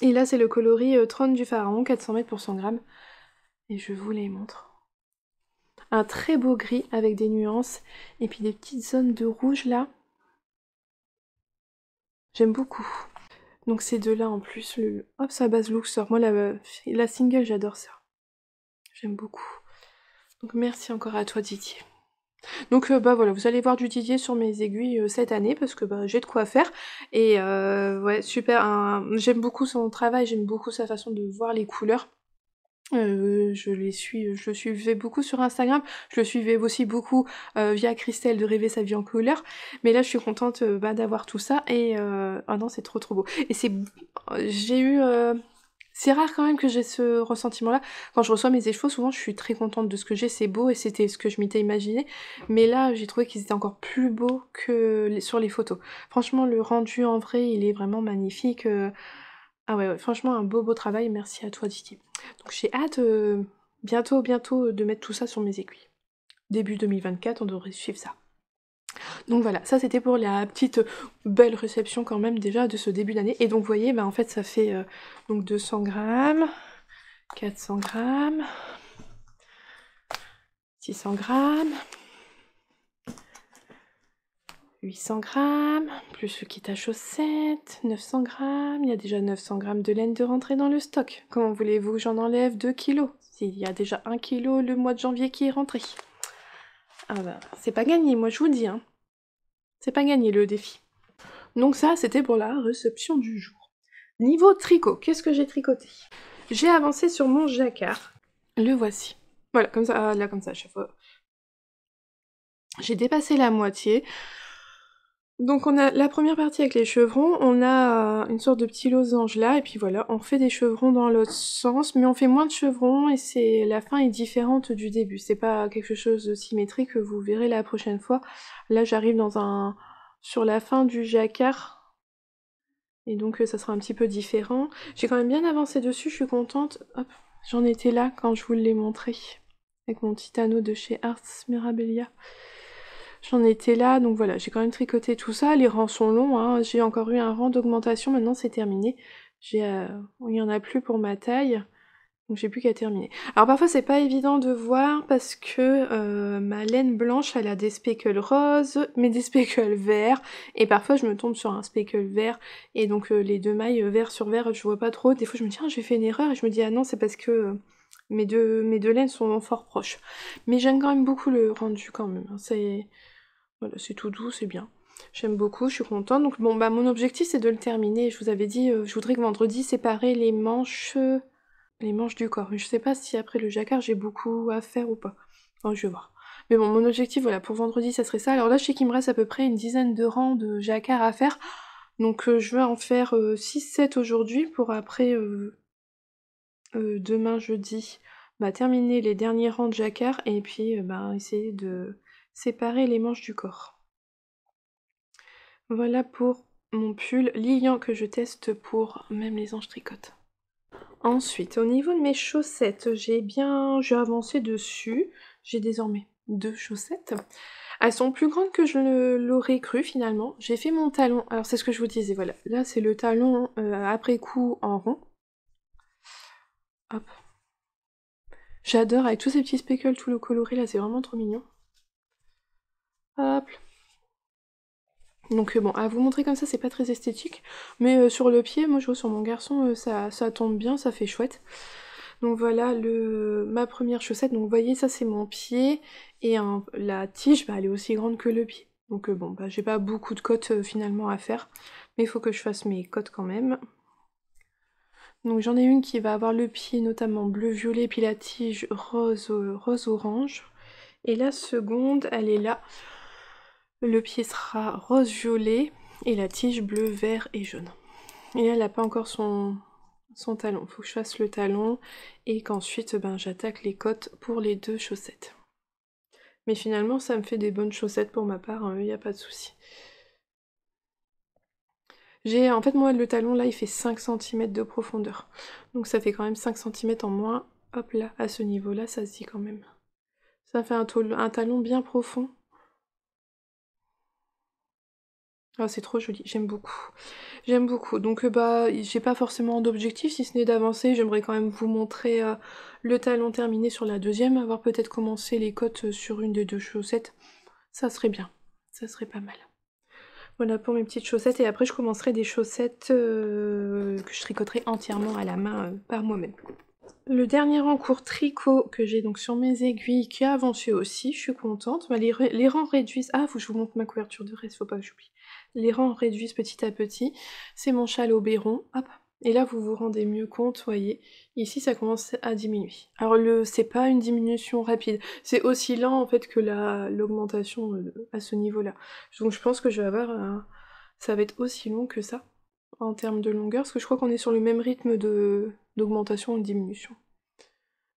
Et là, c'est le coloris trône du pharaon, 400 mètres pour 100 grammes. Et je vous les montre. Un très beau gris avec des nuances et puis des petites zones de rouge là. J'aime beaucoup. Donc ces deux-là en plus, hop, sa base Luxor. Moi, la, la single, j'adore ça. J'aime beaucoup. Donc merci encore à toi Didier. Donc euh, bah voilà, vous allez voir du Didier sur mes aiguilles euh, cette année parce que bah, j'ai de quoi faire. Et euh, ouais, super. j'aime beaucoup son travail, j'aime beaucoup sa façon de voir les couleurs. Euh, je les suis, euh, je le suivais beaucoup sur Instagram, je le suivais aussi beaucoup euh, via Christelle de Rêver sa vie en couleur, mais là je suis contente bah, d'avoir tout ça et ah non c'est trop trop beau. Et c'est j'ai eu c'est rare quand même que j'ai ce ressentiment-là. Quand je reçois mes échevaux, souvent je suis très contente de ce que j'ai, c'est beau et c'était ce que je m'étais imaginé. Mais là, j'ai trouvé qu'ils étaient encore plus beaux que sur les photos. Franchement, le rendu en vrai, il est vraiment magnifique. Ah ouais, franchement un beau beau travail, merci à toi Didier. Donc j'ai hâte euh, bientôt bientôt euh, de mettre tout ça sur mes aiguilles. Début 2024, on devrait suivre ça. Donc voilà, ça c'était pour la petite euh, belle réception quand même déjà de ce début d'année. Et donc vous voyez, bah, en fait ça fait donc 200 grammes, 400 grammes, 600 grammes, 800 grammes, plus le kit à chaussettes, 900 grammes. Il y a déjà 900 grammes de laine de rentrée dans le stock. Comment voulez-vous que j'en enlève 2 kilos S'il y a déjà 1 kilo le mois de janvier qui est rentré. Ah bah, c'est pas gagné, moi je vous dis. Hein. C'est pas gagné le défi. Donc ça, c'était pour la réception du jour. Niveau tricot, qu'est-ce que j'ai tricoté J'ai avancé sur mon jacquard. Le voici. Voilà, comme ça, ah, là comme ça à chaque fois. J'ai dépassé la moitié. Donc on a la première partie avec les chevrons, on a euh, une sorte de petit losange là, et puis voilà, on fait des chevrons dans l'autre sens, mais on fait moins de chevrons, et c'est la fin est différente du début, c'est pas quelque chose de symétrique, vous verrez la prochaine fois. Là j'arrive dans un sur la fin du jacquard, et donc euh, ça sera un petit peu différent. J'ai quand même bien avancé dessus, je suis contente, hop, j'en étais là quand je vous l'ai montré, avec mon petit anneau de chez Arts Mirabilia. J'en étais là, donc voilà, j'ai quand même tricoté tout ça. Les rangs sont longs, hein. j'ai encore eu un rang d'augmentation, maintenant c'est terminé. J'ai, euh, il n'y en a plus pour ma taille, donc j'ai plus qu'à terminer. Alors parfois c'est pas évident de voir parce que euh, ma laine blanche elle a des speckles roses, mais des speckles verts, et parfois je me tombe sur un speckle vert, et donc euh, les deux mailles vert sur vert je vois pas trop. Des fois je me dis ah, j'ai fait une erreur, et je me dis ah non c'est parce que mes deux, mes deux laines sont fort proches. Mais j'aime quand même beaucoup le rendu quand même. Hein, c'est voilà, tout doux, c'est bien. J'aime beaucoup, je suis contente. Donc bon, bah mon objectif c'est de le terminer. Je vous avais dit, euh, je voudrais que vendredi séparer les manches, les manches du corps. Mais je sais pas si après le jacquard j'ai beaucoup à faire ou pas. Enfin, je vais voir. Mais bon, mon objectif, voilà, pour vendredi, ça serait ça. Alors là, je sais qu'il me reste à peu près une dizaine de rangs de jacquard à faire. Donc euh, je vais en faire 6-7 euh, aujourd'hui pour après euh, demain jeudi, bah, terminer les derniers rangs de jacquard et puis euh, bah, essayer de séparer les manches du corps. Voilà pour mon pull liant que je teste pour même les anges tricotes. Ensuite, au niveau de mes chaussettes, j'ai bien j'ai avancé dessus. J'ai désormais deux chaussettes. Elles sont plus grandes que je l'aurais cru finalement. J'ai fait mon talon. Alors c'est ce que je vous disais, voilà. Là c'est le talon euh, après coup en rond. Hop. J'adore avec tous ces petits speckles, tout le coloré là, c'est vraiment trop mignon. Hop. Donc euh, bon, à vous montrer comme ça, c'est pas très esthétique. Mais euh, sur le pied, moi je vois sur mon garçon, euh, ça, ça, tombe bien, ça fait chouette. Donc voilà le, ma première chaussette. Donc vous voyez, ça c'est mon pied. Et la tige, bah, elle est aussi grande que le pied. Donc bon, bah, j'ai pas beaucoup de cotes finalement à faire. Mais il faut que je fasse mes cotes quand même. Donc j'en ai une qui va avoir le pied notamment bleu-violet, puis la tige rose-orange. et la seconde, elle est là. Le pied sera rose-violet et la tige bleu, vert et jaune. Et elle n'a pas encore son, talon. Il faut que je fasse le talon et qu'ensuite ben, j'attaque les côtes pour les deux chaussettes. Mais finalement, ça me fait des bonnes chaussettes pour ma part, il hein, n'y a pas de souci. J'ai en fait moi le talon là il fait 5 cm de profondeur. Donc ça fait quand même 5 cm en moins. Hop là, à ce niveau-là, ça se dit quand même. Ça fait un, talon bien profond. Ah, c'est trop joli, j'aime beaucoup. J'aime beaucoup. Donc euh, bah j'ai pas forcément d'objectif si ce n'est d'avancer. J'aimerais quand même vous montrer euh, le talon terminé sur la deuxième, avoir peut-être commencé les côtes euh, sur une des deux chaussettes. Ça serait bien. Ça serait pas mal. Voilà pour mes petites chaussettes. Et après, je commencerai des chaussettes euh, que je tricoterai entièrement à la main euh, par moi-même. Le dernier rang court tricot que j'ai donc sur mes aiguilles qui a avancé aussi, je suis contente. Bah, les, les rangs réduisent. Ah, faut que je vous montre ma couverture de reste, faut pas que j'oublie. Les rangs réduisent petit à petit. C'est mon châle au béron. Hop, et là, vous vous rendez mieux compte, voyez, ici ça commence à diminuer. Alors le, c'est pas une diminution rapide, c'est aussi lent en fait que l'augmentation euh, à ce niveau-là. Donc je pense que je vais avoir, ça va être aussi long que ça en termes de longueur, parce que je crois qu'on est sur le même rythme de, d'augmentation ou de diminution.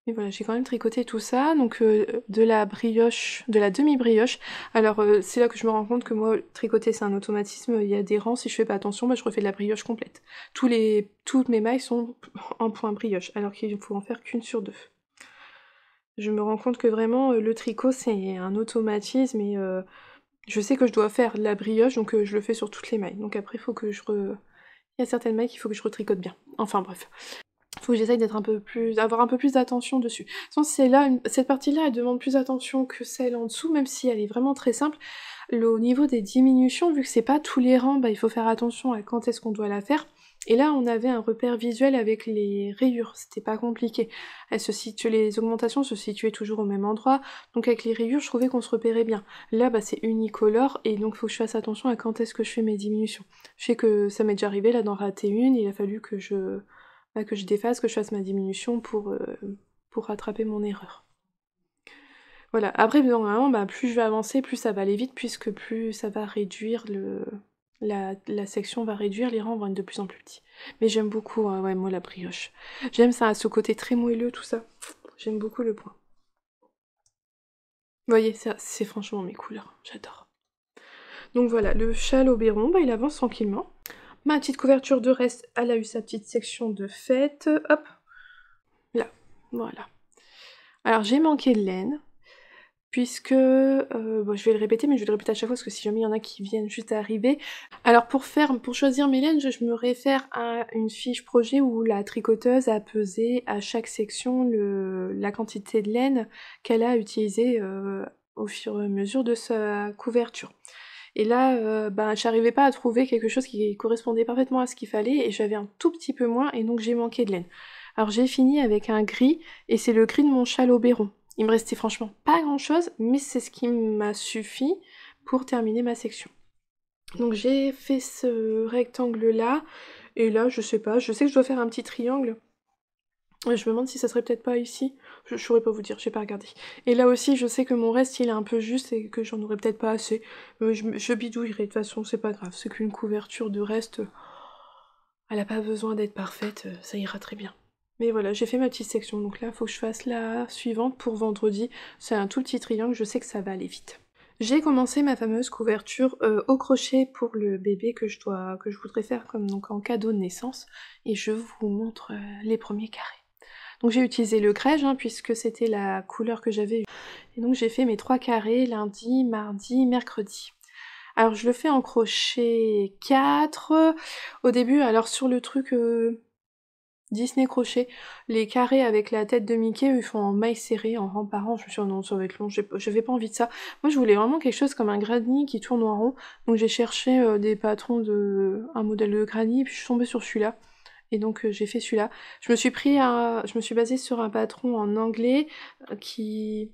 Mais voilà, j'ai quand même tricoté tout ça, donc euh, de la brioche, de la demi-brioche. Alors euh, c'est là que je me rends compte que moi, tricoter c'est un automatisme, il y a des rangs, si je fais pas attention, je refais de la brioche complète. Tous toutes mes mailles sont en point brioche, alors qu'il ne faut en faire qu'une sur deux. Je me rends compte que vraiment, euh, le tricot c'est un automatisme et je sais que je dois faire la brioche, donc je le fais sur toutes les mailles. Donc après, il faut que je... Il y a certaines mailles qu'il faut que je retricote bien. Enfin bref j'essaye d'être un peu plus, avoir un peu plus d'attention dessus. c'est là, cette partie-là, elle demande plus attention que celle en dessous, même si elle est vraiment très simple. Le, au niveau des diminutions, vu que c'est pas tous les rangs, bah, il faut faire attention à quand est-ce qu'on doit la faire. Et là, on avait un repère visuel avec les rayures, c'était pas compliqué. se situent, les augmentations se situaient toujours au même endroit, donc avec les rayures, je trouvais qu'on se repérait bien. Là, bah, c'est unicolore, et donc faut que je fasse attention à quand est-ce que je fais mes diminutions. Je sais que ça m'est déjà arrivé là d'en rater une, il a fallu que je, euh, que je défasse, que je fasse ma diminution pour, euh, pour rattraper mon erreur. Voilà, après, normalement, bah, plus je vais avancer, plus ça va aller vite, puisque plus ça va réduire le. La, section va réduire, les rangs vont être de plus en plus petits. Mais j'aime beaucoup, hein, ouais, moi, la brioche. J'aime ça, ce côté très moelleux, tout ça. J'aime beaucoup le point. Vous voyez, ça, c'est franchement mes couleurs, j'adore. Donc voilà, le châle au béron, bah, il avance tranquillement. Ma petite couverture de reste, elle a eu sa petite section de fête. Hop, là, voilà. Alors j'ai manqué de laine, puisque, euh, je vais le répéter, mais je vais le répéter à chaque fois, parce que si jamais il y en a qui viennent juste arriver. Alors pour faire, pour choisir mes laines, je, me réfère à une fiche projet où la tricoteuse a pesé à chaque section la quantité de laine qu'elle a utilisée euh, au fur et à mesure de sa couverture. Et là, je euh, n'arrivais bah, j'arrivais pas à trouver quelque chose qui correspondait parfaitement à ce qu'il fallait et j'avais un tout petit peu moins et donc j'ai manqué de laine. Alors j'ai fini avec un gris et c'est le gris de mon châle béron. Il me restait franchement pas grand chose, mais c'est ce qui m'a suffi pour terminer ma section. Donc j'ai fait ce rectangle là et là je sais pas, je sais que je dois faire un petit triangle je me demande si ça serait peut-être pas ici. Je, ne saurais pas vous dire, j'ai pas regardé. Et là aussi, je sais que mon reste, il est un peu juste et que j'en aurais peut-être pas assez. Euh, je, bidouillerai, de toute façon, c'est pas grave. C'est qu'une couverture de reste, elle a pas besoin d'être parfaite, euh, ça ira très bien. Mais voilà, j'ai fait ma petite section, donc là, il faut que je fasse la suivante pour vendredi. C'est un tout petit triangle, je sais que ça va aller vite. J'ai commencé ma fameuse couverture euh, au crochet pour le bébé que je, dois, que je voudrais faire comme donc en cadeau de naissance. Et je vous montre les premiers carrés. Donc j'ai utilisé le grège hein, puisque c'était la couleur que j'avais. Et donc j'ai fait mes trois carrés lundi, mardi, mercredi. Alors je le fais en crochet 4. Au début, alors sur le truc euh, Disney crochet, les carrés avec la tête de Mickey, ils font en maille serrée, en rang Je me suis dit non, ça va être long, j'avais pas envie de ça. Moi je voulais vraiment quelque chose comme un granny qui tourne en rond. Donc j'ai cherché euh, des patrons de un modèle de granny, puis je suis tombée sur celui-là. Et donc euh, j'ai fait celui-là. Je me suis pris je me suis basée sur un patron en anglais euh, qui,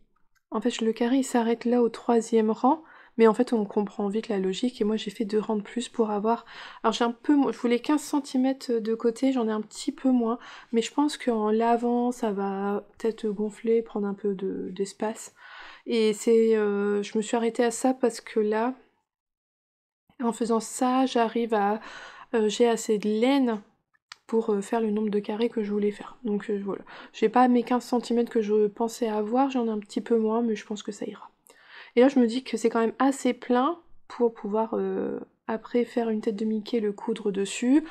en fait, le carré il s'arrête là au troisième rang. Mais en fait, on comprend vite la logique. Et moi, j'ai fait deux rangs de plus pour avoir. Alors, j'ai un peu. Je voulais 15 cm de côté, j'en ai un petit peu moins. Mais je pense qu'en l'avant, ça va peut-être gonfler, prendre un peu d'espace. et c'est. Euh, je me suis arrêtée à ça parce que là, en faisant ça, j'arrive à. j'ai assez de laine pour euh, faire le nombre de carrés que je voulais faire. Donc euh, voilà, j'ai pas mes 15 cm que je pensais avoir, j'en ai un petit peu moins, mais je pense que ça ira. Et là je me dis que c'est quand même assez plein pour pouvoir euh, après faire une tête de Mickey, le coudre dessus,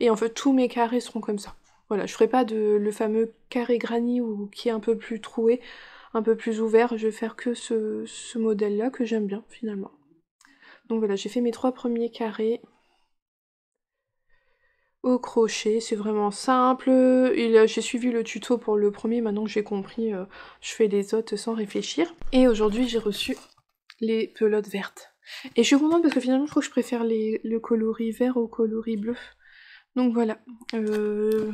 et en fait tous mes carrés seront comme ça. Voilà, je ferai pas de le fameux carré granny. ou qui est un peu plus troué, un peu plus ouvert, je vais faire que ce, ce modèle là que j'aime bien finalement. Donc voilà, j'ai fait mes trois premiers carrés, au crochet, c'est vraiment simple. J'ai suivi le tuto pour le premier, maintenant que j'ai compris, euh, je fais des autres sans réfléchir. Et aujourd'hui, j'ai reçu les pelotes vertes. Et je suis contente parce que finalement, je crois que je préfère le coloris vert au coloris bleu. Donc voilà. Euh,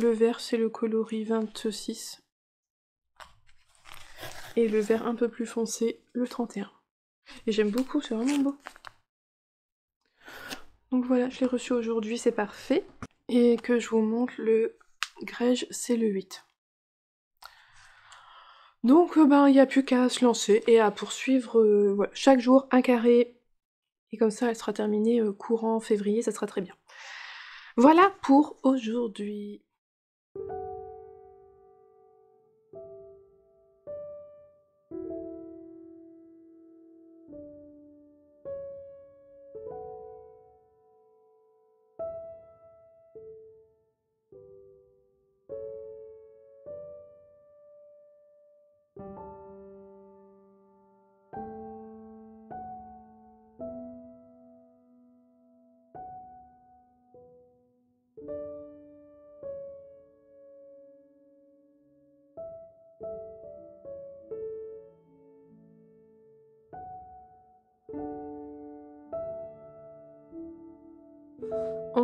le vert, c'est le coloris 26. Et le vert un peu plus foncé, le 31. Et j'aime beaucoup, c'est vraiment beau. Donc voilà, je l'ai reçu aujourd'hui, c'est parfait. Et que je vous montre le Grège, c'est le 8. Donc euh, ben il n'y a plus qu'à se lancer et à poursuivre euh, chaque jour un carré. Et comme ça, elle sera terminée euh, courant février, ça sera très bien. Voilà pour aujourd'hui.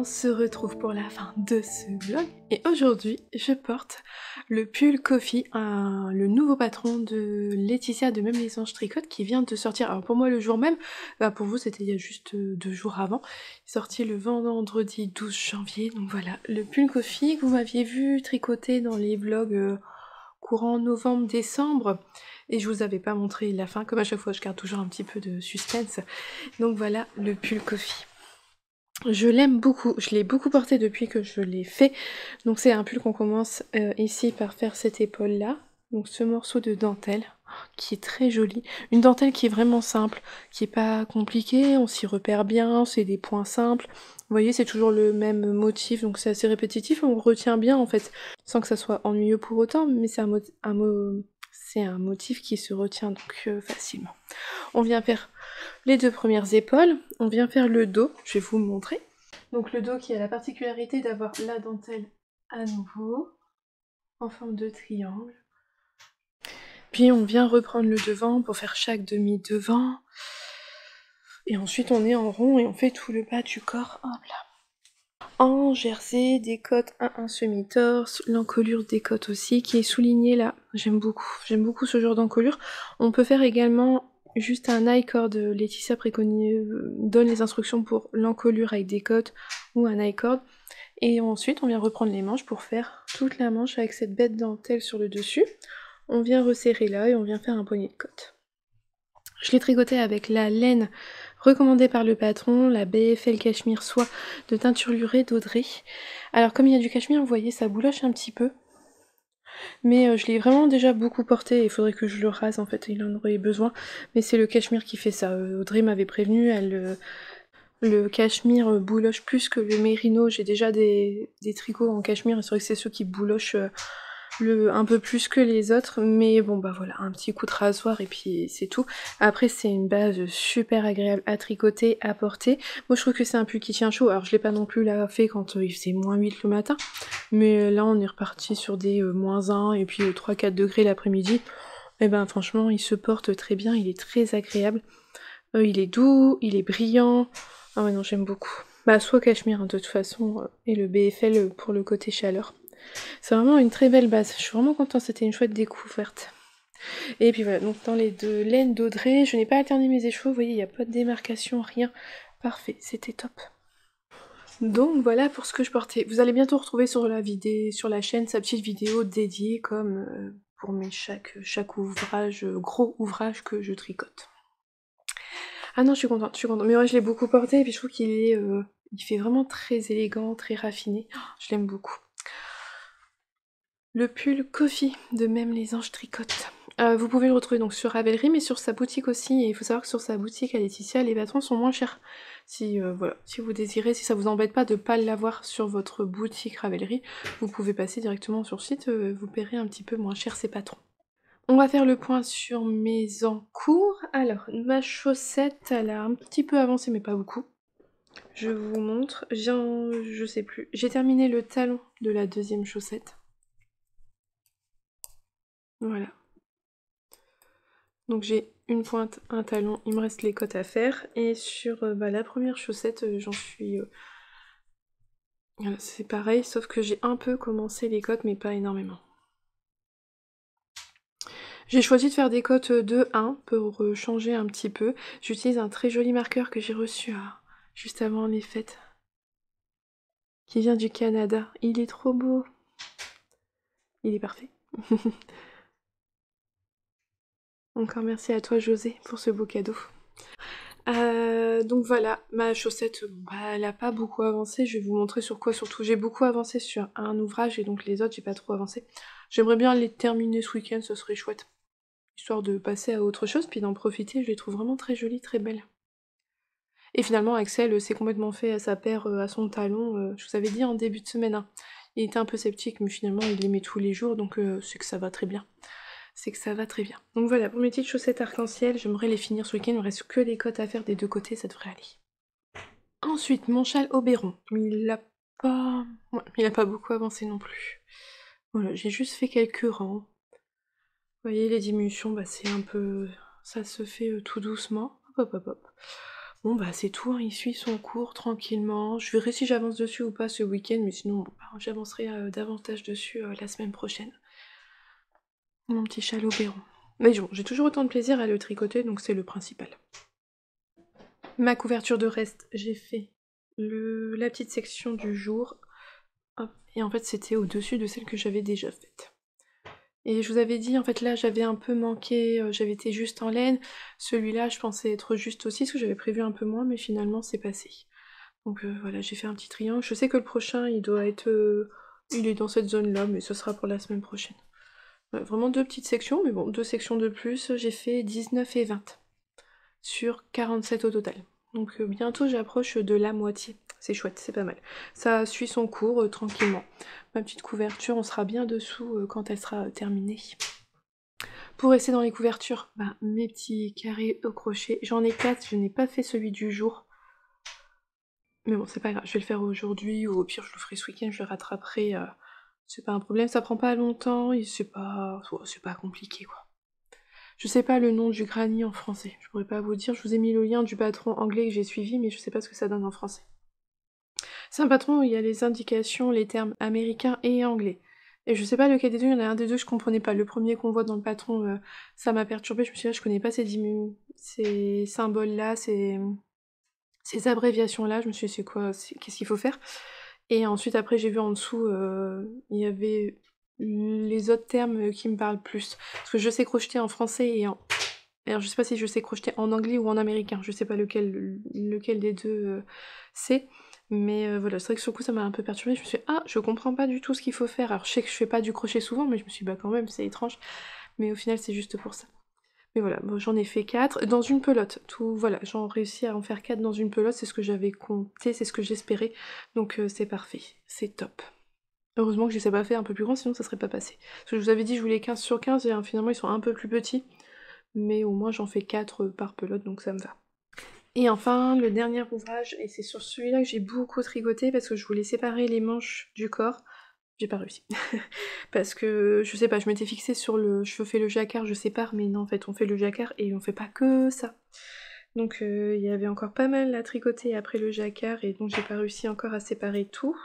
on se retrouve pour la fin de ce vlog. Et aujourd'hui, je porte le pull Coffee, le nouveau patron de Laetitia de Même les Anges Tricote qui vient de sortir. Alors pour moi, le jour même, bah, pour vous, c'était il y a juste euh, deux jours avant. Il sorti le vendredi 12 janvier. Donc voilà, le pull Coffee que vous m'aviez vu tricoter dans les vlogs euh, courant novembre-décembre et je vous avais pas montré la fin, comme à chaque fois je garde toujours un petit peu de suspense. Donc voilà le pull coffee. Je l'aime beaucoup, je l'ai beaucoup porté depuis que je l'ai fait. Donc c'est un pull qu'on commence euh, ici par faire cette épaule là. Donc ce morceau de dentelle oh, qui est très joli. Une dentelle qui est vraiment simple, qui est pas compliquée, on s'y repère bien, c'est des points simples. Vous voyez, c'est toujours le même motif, donc c'est assez répétitif, on retient bien en fait, sans que ça soit ennuyeux pour autant, mais c'est un, un, motif qui se retient donc euh, facilement. On vient faire deux premières épaules. On vient faire le dos, je vais vous montrer. Donc le dos qui a la particularité d'avoir la dentelle à nouveau, en forme de triangle. Puis on vient reprendre le devant pour faire chaque demi-devant. Et ensuite on est en rond et on fait tout le bas du corps. En jersey, des à un semi-torse, l'encolure des aussi qui est soulignée là. J'aime beaucoup, j'aime beaucoup ce genre d'encolure. On peut faire également Juste un i-cord, Laetitia euh, donne les instructions pour l'encolure avec des cotes ou un i-cord. Et ensuite, on vient reprendre les manches pour faire toute la manche avec cette bête dentelle sur le dessus. On vient resserrer là et on vient faire un poignet de cote. Je l'ai tricoté avec la laine recommandée par le patron, la BFL cachemire soie de teinture lurée d'Audrey. Alors comme il y a du cachemire, vous voyez, ça bouloche un petit peu mais euh, je l'ai vraiment déjà beaucoup porté et il faudrait que je le rase en fait, il en aurait besoin. Mais c'est le cachemire qui fait ça. Euh, Audrey m'avait prévenu, elle euh, le cachemire bouloche plus que le mérino. J'ai déjà des, des, tricots en cachemire c'est vrai que c'est ceux qui boulochent un peu plus que les autres, mais bon bah voilà, un petit coup de rasoir et puis c'est tout. Après c'est une base super agréable à tricoter, à porter. Moi je trouve que c'est un pull qui tient chaud, alors je l'ai pas non plus là fait quand euh, il faisait moins 8 le matin, mais euh, là on est reparti sur des euh, moins 1 et puis 3-4 degrés l'après-midi. Et eh ben franchement il se porte très bien, il est très agréable. il est doux, il est brillant. Ah ouais non j'aime beaucoup. Bah soit cachemire hein, de toute façon et le BFL pour le côté chaleur c'est vraiment une très belle base. Je suis vraiment contente, c'était une chouette découverte. Et puis voilà, donc dans les deux laines d'Audrey, je n'ai pas alterné mes écheveaux vous voyez, il n'y a pas de démarcation, rien. Parfait, c'était top. Donc voilà pour ce que je portais. Vous allez bientôt retrouver sur la, vidéo, sur la chaîne sa petite vidéo dédiée comme euh, pour mes chaque, chaque ouvrage, gros ouvrage que je tricote. Ah non, je suis contente, je suis contente. Mais ouais, je l'ai beaucoup porté et puis je trouve qu'il est... Euh, il fait vraiment très élégant, très raffiné. Oh, je l'aime beaucoup le pull Coffee de Même les Anges tricotes euh, vous pouvez le retrouver donc sur Ravelry, mais sur sa boutique aussi. Et il faut savoir que sur sa boutique à Laetitia, les patrons sont moins chers. Si, euh, voilà, si vous désirez, si ça vous embête pas de pas l'avoir sur votre boutique Ravelry, vous pouvez passer directement sur site, euh, vous paierez un petit peu moins cher ces patrons. On va faire le point sur mes encours. Alors, ma chaussette, elle a un petit peu avancé, mais pas beaucoup. Je vous montre. Je sais plus. J'ai terminé le talon de la deuxième chaussette. Voilà. Donc j'ai une pointe, un talon, il me reste les côtes à faire. Et sur euh, bah, la première chaussette, euh, j'en suis... Euh, c'est pareil, sauf que j'ai un peu commencé les côtes, mais pas énormément. J'ai choisi de faire des côtes de 1 pour changer un petit peu. J'utilise un très joli marqueur que j'ai reçu juste avant les fêtes. Qui vient du Canada. Il est trop beau. Il est parfait. <laughs> Encore merci à toi José pour ce beau cadeau. Euh, donc voilà, ma chaussette, bah, elle n'a pas beaucoup avancé. Je vais vous montrer sur quoi surtout. J'ai beaucoup avancé sur un ouvrage et donc les autres, j'ai pas trop avancé. J'aimerais bien les terminer ce week-end, ce serait chouette. Histoire de passer à autre chose, puis d'en profiter, je les trouve vraiment très jolies, très belles. Et finalement, Axel euh, s'est complètement fait à sa paire, euh, à son talon. je vous avais dit en début de semaine. Hein. Il était un peu sceptique, mais finalement, il les met tous les jours, donc c'est que ça va très bien c'est que ça va très bien. Donc voilà, pour mes petites chaussettes arc-en-ciel, j'aimerais les finir ce week-end, il me reste que les cotes à faire des deux côtés, ça devrait aller. Ensuite, mon châle Oberon. Il n'a pas... il pas beaucoup avancé non plus. Voilà, j'ai juste fait quelques rangs. Vous voyez, les diminutions, bah, c'est un peu... Ça se fait euh, tout doucement. Hop, hop, hop. Bon, bah c'est tout, hein. il suit son cours tranquillement. Je verrai si j'avance dessus ou pas ce week-end, mais sinon, bah, j'avancerai euh, davantage dessus euh, la semaine prochaine. Mon petit chalot perron. Mais bon, j'ai toujours autant de plaisir à le tricoter, donc c'est le principal. Ma couverture de reste, j'ai fait la petite section du jour. et en fait, c'était au-dessus de celle que j'avais déjà faite. Et je vous avais dit, en fait, là, j'avais un peu manqué, euh, j'avais été juste en laine. Celui-là, je pensais être juste aussi, ce que j'avais prévu un peu moins, mais finalement, c'est passé. Donc euh, voilà, j'ai fait un petit triangle. Je sais que le prochain, il doit être... Euh, il est dans cette zone-là, mais ce sera pour la semaine prochaine. Vraiment deux petites sections, mais bon, deux sections de plus, j'ai fait 19 et 20 sur 47 au total. Donc euh, bientôt j'approche de la moitié. C'est chouette, c'est pas mal. Ça suit son cours euh, tranquillement. Ma petite couverture, on sera bien dessous euh, quand elle sera terminée. Pour rester dans les couvertures, bah, mes petits carrés au crochet. J'en ai quatre, je n'ai pas fait celui du jour. Mais bon, c'est pas grave, je vais le faire aujourd'hui ou au pire je le ferai ce week-end, je le rattraperai c'est pas un problème, ça prend pas longtemps c'est pas, c'est pas compliqué quoi. Je sais pas le nom du granny en français, je pourrais pas vous dire. Je vous ai mis le lien du patron anglais que j'ai suivi, mais je sais pas ce que ça donne en français. C'est un patron où il y a les indications, les termes américains et anglais. Et je sais pas lequel des deux, il y en a un des deux je comprenais pas. Le premier qu'on voit dans le patron, euh, ça m'a perturbé. Je me suis dit, ah, je connais pas ces, ces symboles-là, ces, abréviations-là. Je me suis dit, c'est quoi Qu'est-ce qu'il faut faire et ensuite, après, j'ai vu en dessous, euh, il y avait les autres termes euh, qui me parlent plus. Parce que je sais crocheter en français et en. Alors, je sais pas si je sais crocheter en anglais ou en américain, je sais pas lequel, lequel des deux euh, c'est. Mais voilà, c'est vrai que sur le coup ça m'a un peu perturbée. Je me suis dit, ah, je comprends pas du tout ce qu'il faut faire. Alors je sais que je fais pas du crochet souvent, mais je me suis dit, bah quand même, c'est étrange. Mais au final, c'est juste pour ça. Mais voilà, j'en ai fait 4 dans une pelote. Tout, voilà, j'en réussis à en faire 4 dans une pelote, c'est ce que j'avais compté, c'est ce que j'espérais. Donc euh, c'est parfait, c'est top. Heureusement que je ne sais pas fait un peu plus grand, sinon ça ne serait pas passé. Parce que je vous avais dit je voulais 15 sur 15 et hein, finalement ils sont un peu plus petits. Mais au moins j'en fais 4 euh, par pelote, donc ça me va. Et enfin, le dernier ouvrage, et c'est sur celui-là que j'ai beaucoup tricoté parce que je voulais séparer les manches du corps j'ai pas réussi. <laughs> Parce que je sais pas, je m'étais fixée sur le je fais le jacquard, je sépare, mais non, en fait, on fait le jacquard et on fait pas que ça. Donc euh, il y avait encore pas mal à tricoter après le jacquard et donc j'ai pas réussi encore à séparer tout.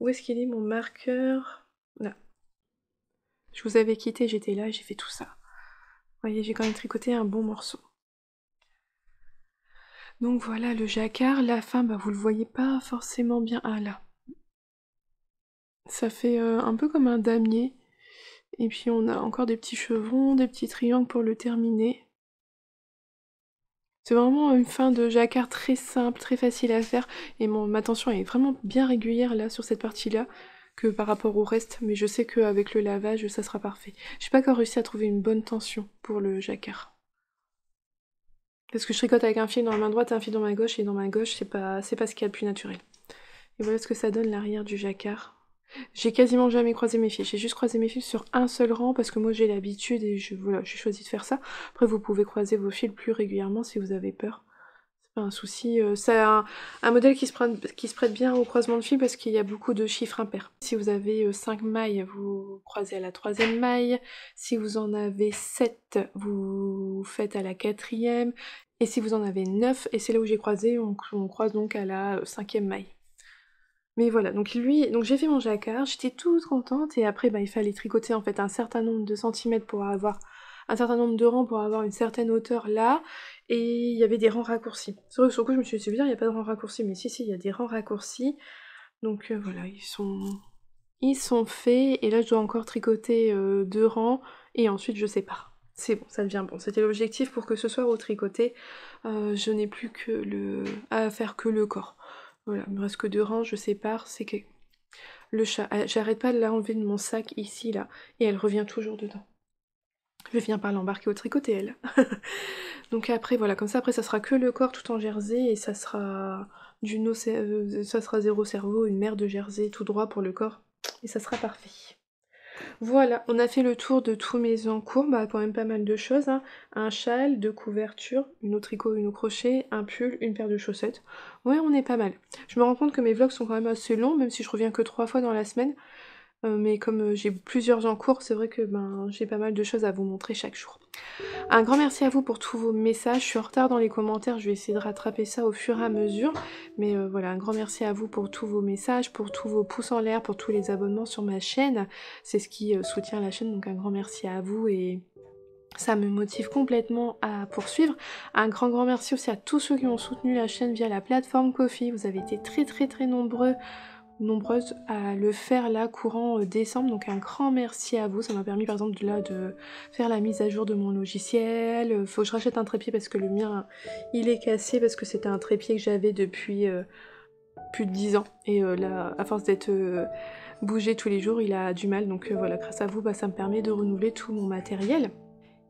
Où est-ce qu'il est mon marqueur Là. Je vous avais quitté, j'étais là, j'ai fait tout ça. Vous voyez, j'ai quand même tricoté un bon morceau. Donc voilà le jacquard, la fin, bah vous le voyez pas forcément bien. Ah là, ça fait euh, un peu comme un damier. Et puis on a encore des petits chevrons, des petits triangles pour le terminer. C'est vraiment une fin de jacquard très simple, très facile à faire. Et mon, ma tension est vraiment bien régulière là sur cette partie-là que par rapport au reste. Mais je sais qu'avec le lavage, ça sera parfait. je n'ai pas encore réussi à trouver une bonne tension pour le jacquard. Parce que je tricote avec un fil dans la main droite, et un fil dans ma gauche, et dans ma gauche, c'est pas, pas ce qu'il y a de plus naturel. Et voilà ce que ça donne l'arrière du jacquard. J'ai quasiment jamais croisé mes fils. J'ai juste croisé mes fils sur un seul rang parce que moi j'ai l'habitude et je voilà, j'ai choisi de faire ça. Après, vous pouvez croiser vos fils plus régulièrement si vous avez peur. C'est pas un souci. Euh, c'est un, modèle qui se, prête, bien au croisement de fils parce qu'il y a beaucoup de chiffres impairs. Si vous avez 5 euh, mailles, vous croisez à la troisième maille. Si vous en avez 7, vous faites à la quatrième. Et si vous en avez 9, et c'est là où j'ai croisé, on, on croise donc à la cinquième maille. Mais voilà, donc lui, donc j'ai fait mon jacquard, j'étais toute contente et après bah, il fallait tricoter en fait un certain nombre de centimètres pour avoir un certain nombre de rangs pour avoir une certaine hauteur là, et il y avait des rangs raccourcis. Sur le coup, je me suis dit, il n'y a pas de rangs raccourcis, mais si, si, il y a des rangs raccourcis. Donc euh, voilà, ils sont... ils sont faits, et là je dois encore tricoter euh, deux rangs, et ensuite je sépare. C'est bon, ça devient bon. C'était l'objectif pour que ce soir au tricoté, euh, je n'ai plus que le... à faire que le corps. Voilà, il me reste que deux rangs, je sépare, c'est que le chat, ah, j'arrête pas de l'enlever de mon sac ici, là, et elle revient toujours dedans. Je viens par l'embarquer au tricoté, elle. <laughs> Donc après, voilà, comme ça, après, ça sera que le corps tout en jersey, et ça sera du no euh, ça sera zéro cerveau, une mère de jersey tout droit pour le corps, et ça sera parfait. Voilà, on a fait le tour de tous mes encours, bah quand même pas mal de choses. Hein. Un châle, deux couvertures, une autre tricot, une autre crochet, un pull, une paire de chaussettes. Ouais, on est pas mal. Je me rends compte que mes vlogs sont quand même assez longs, même si je reviens que trois fois dans la semaine. Euh, mais comme euh, j'ai plusieurs en cours, c'est vrai que ben, j'ai pas mal de choses à vous montrer chaque jour. Un grand merci à vous pour tous vos messages. Je suis en retard dans les commentaires, je vais essayer de rattraper ça au fur et à mesure. Mais euh, voilà, un grand merci à vous pour tous vos messages, pour tous vos pouces en l'air, pour tous les abonnements sur ma chaîne. C'est ce qui soutient la chaîne, donc un grand merci à vous et ça me motive complètement à poursuivre. Un grand grand merci aussi à tous ceux qui ont soutenu la chaîne via la plateforme Kofi. Vous avez été très très très nombreux nombreuses à le faire là courant euh, décembre. Donc un grand merci à vous. Ça m'a permis par exemple de, là, de faire la mise à jour de mon logiciel. Euh, faut que je rachète un trépied parce que le mien il est cassé parce que c'était un trépied que j'avais depuis euh, plus de 10 ans. Et là, à force d'être bougé tous les jours, il a du mal. Donc voilà, grâce à vous, bah, ça me permet de renouveler tout mon matériel.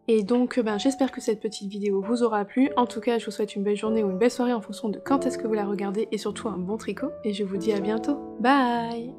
Et donc euh, ben, j'espère que cette petite vidéo vous aura plu. En tout cas, je vous souhaite une belle journée ou une belle soirée en fonction de quand est-ce que vous la regardez et surtout un bon tricot. Et je vous dis à bientôt. Bye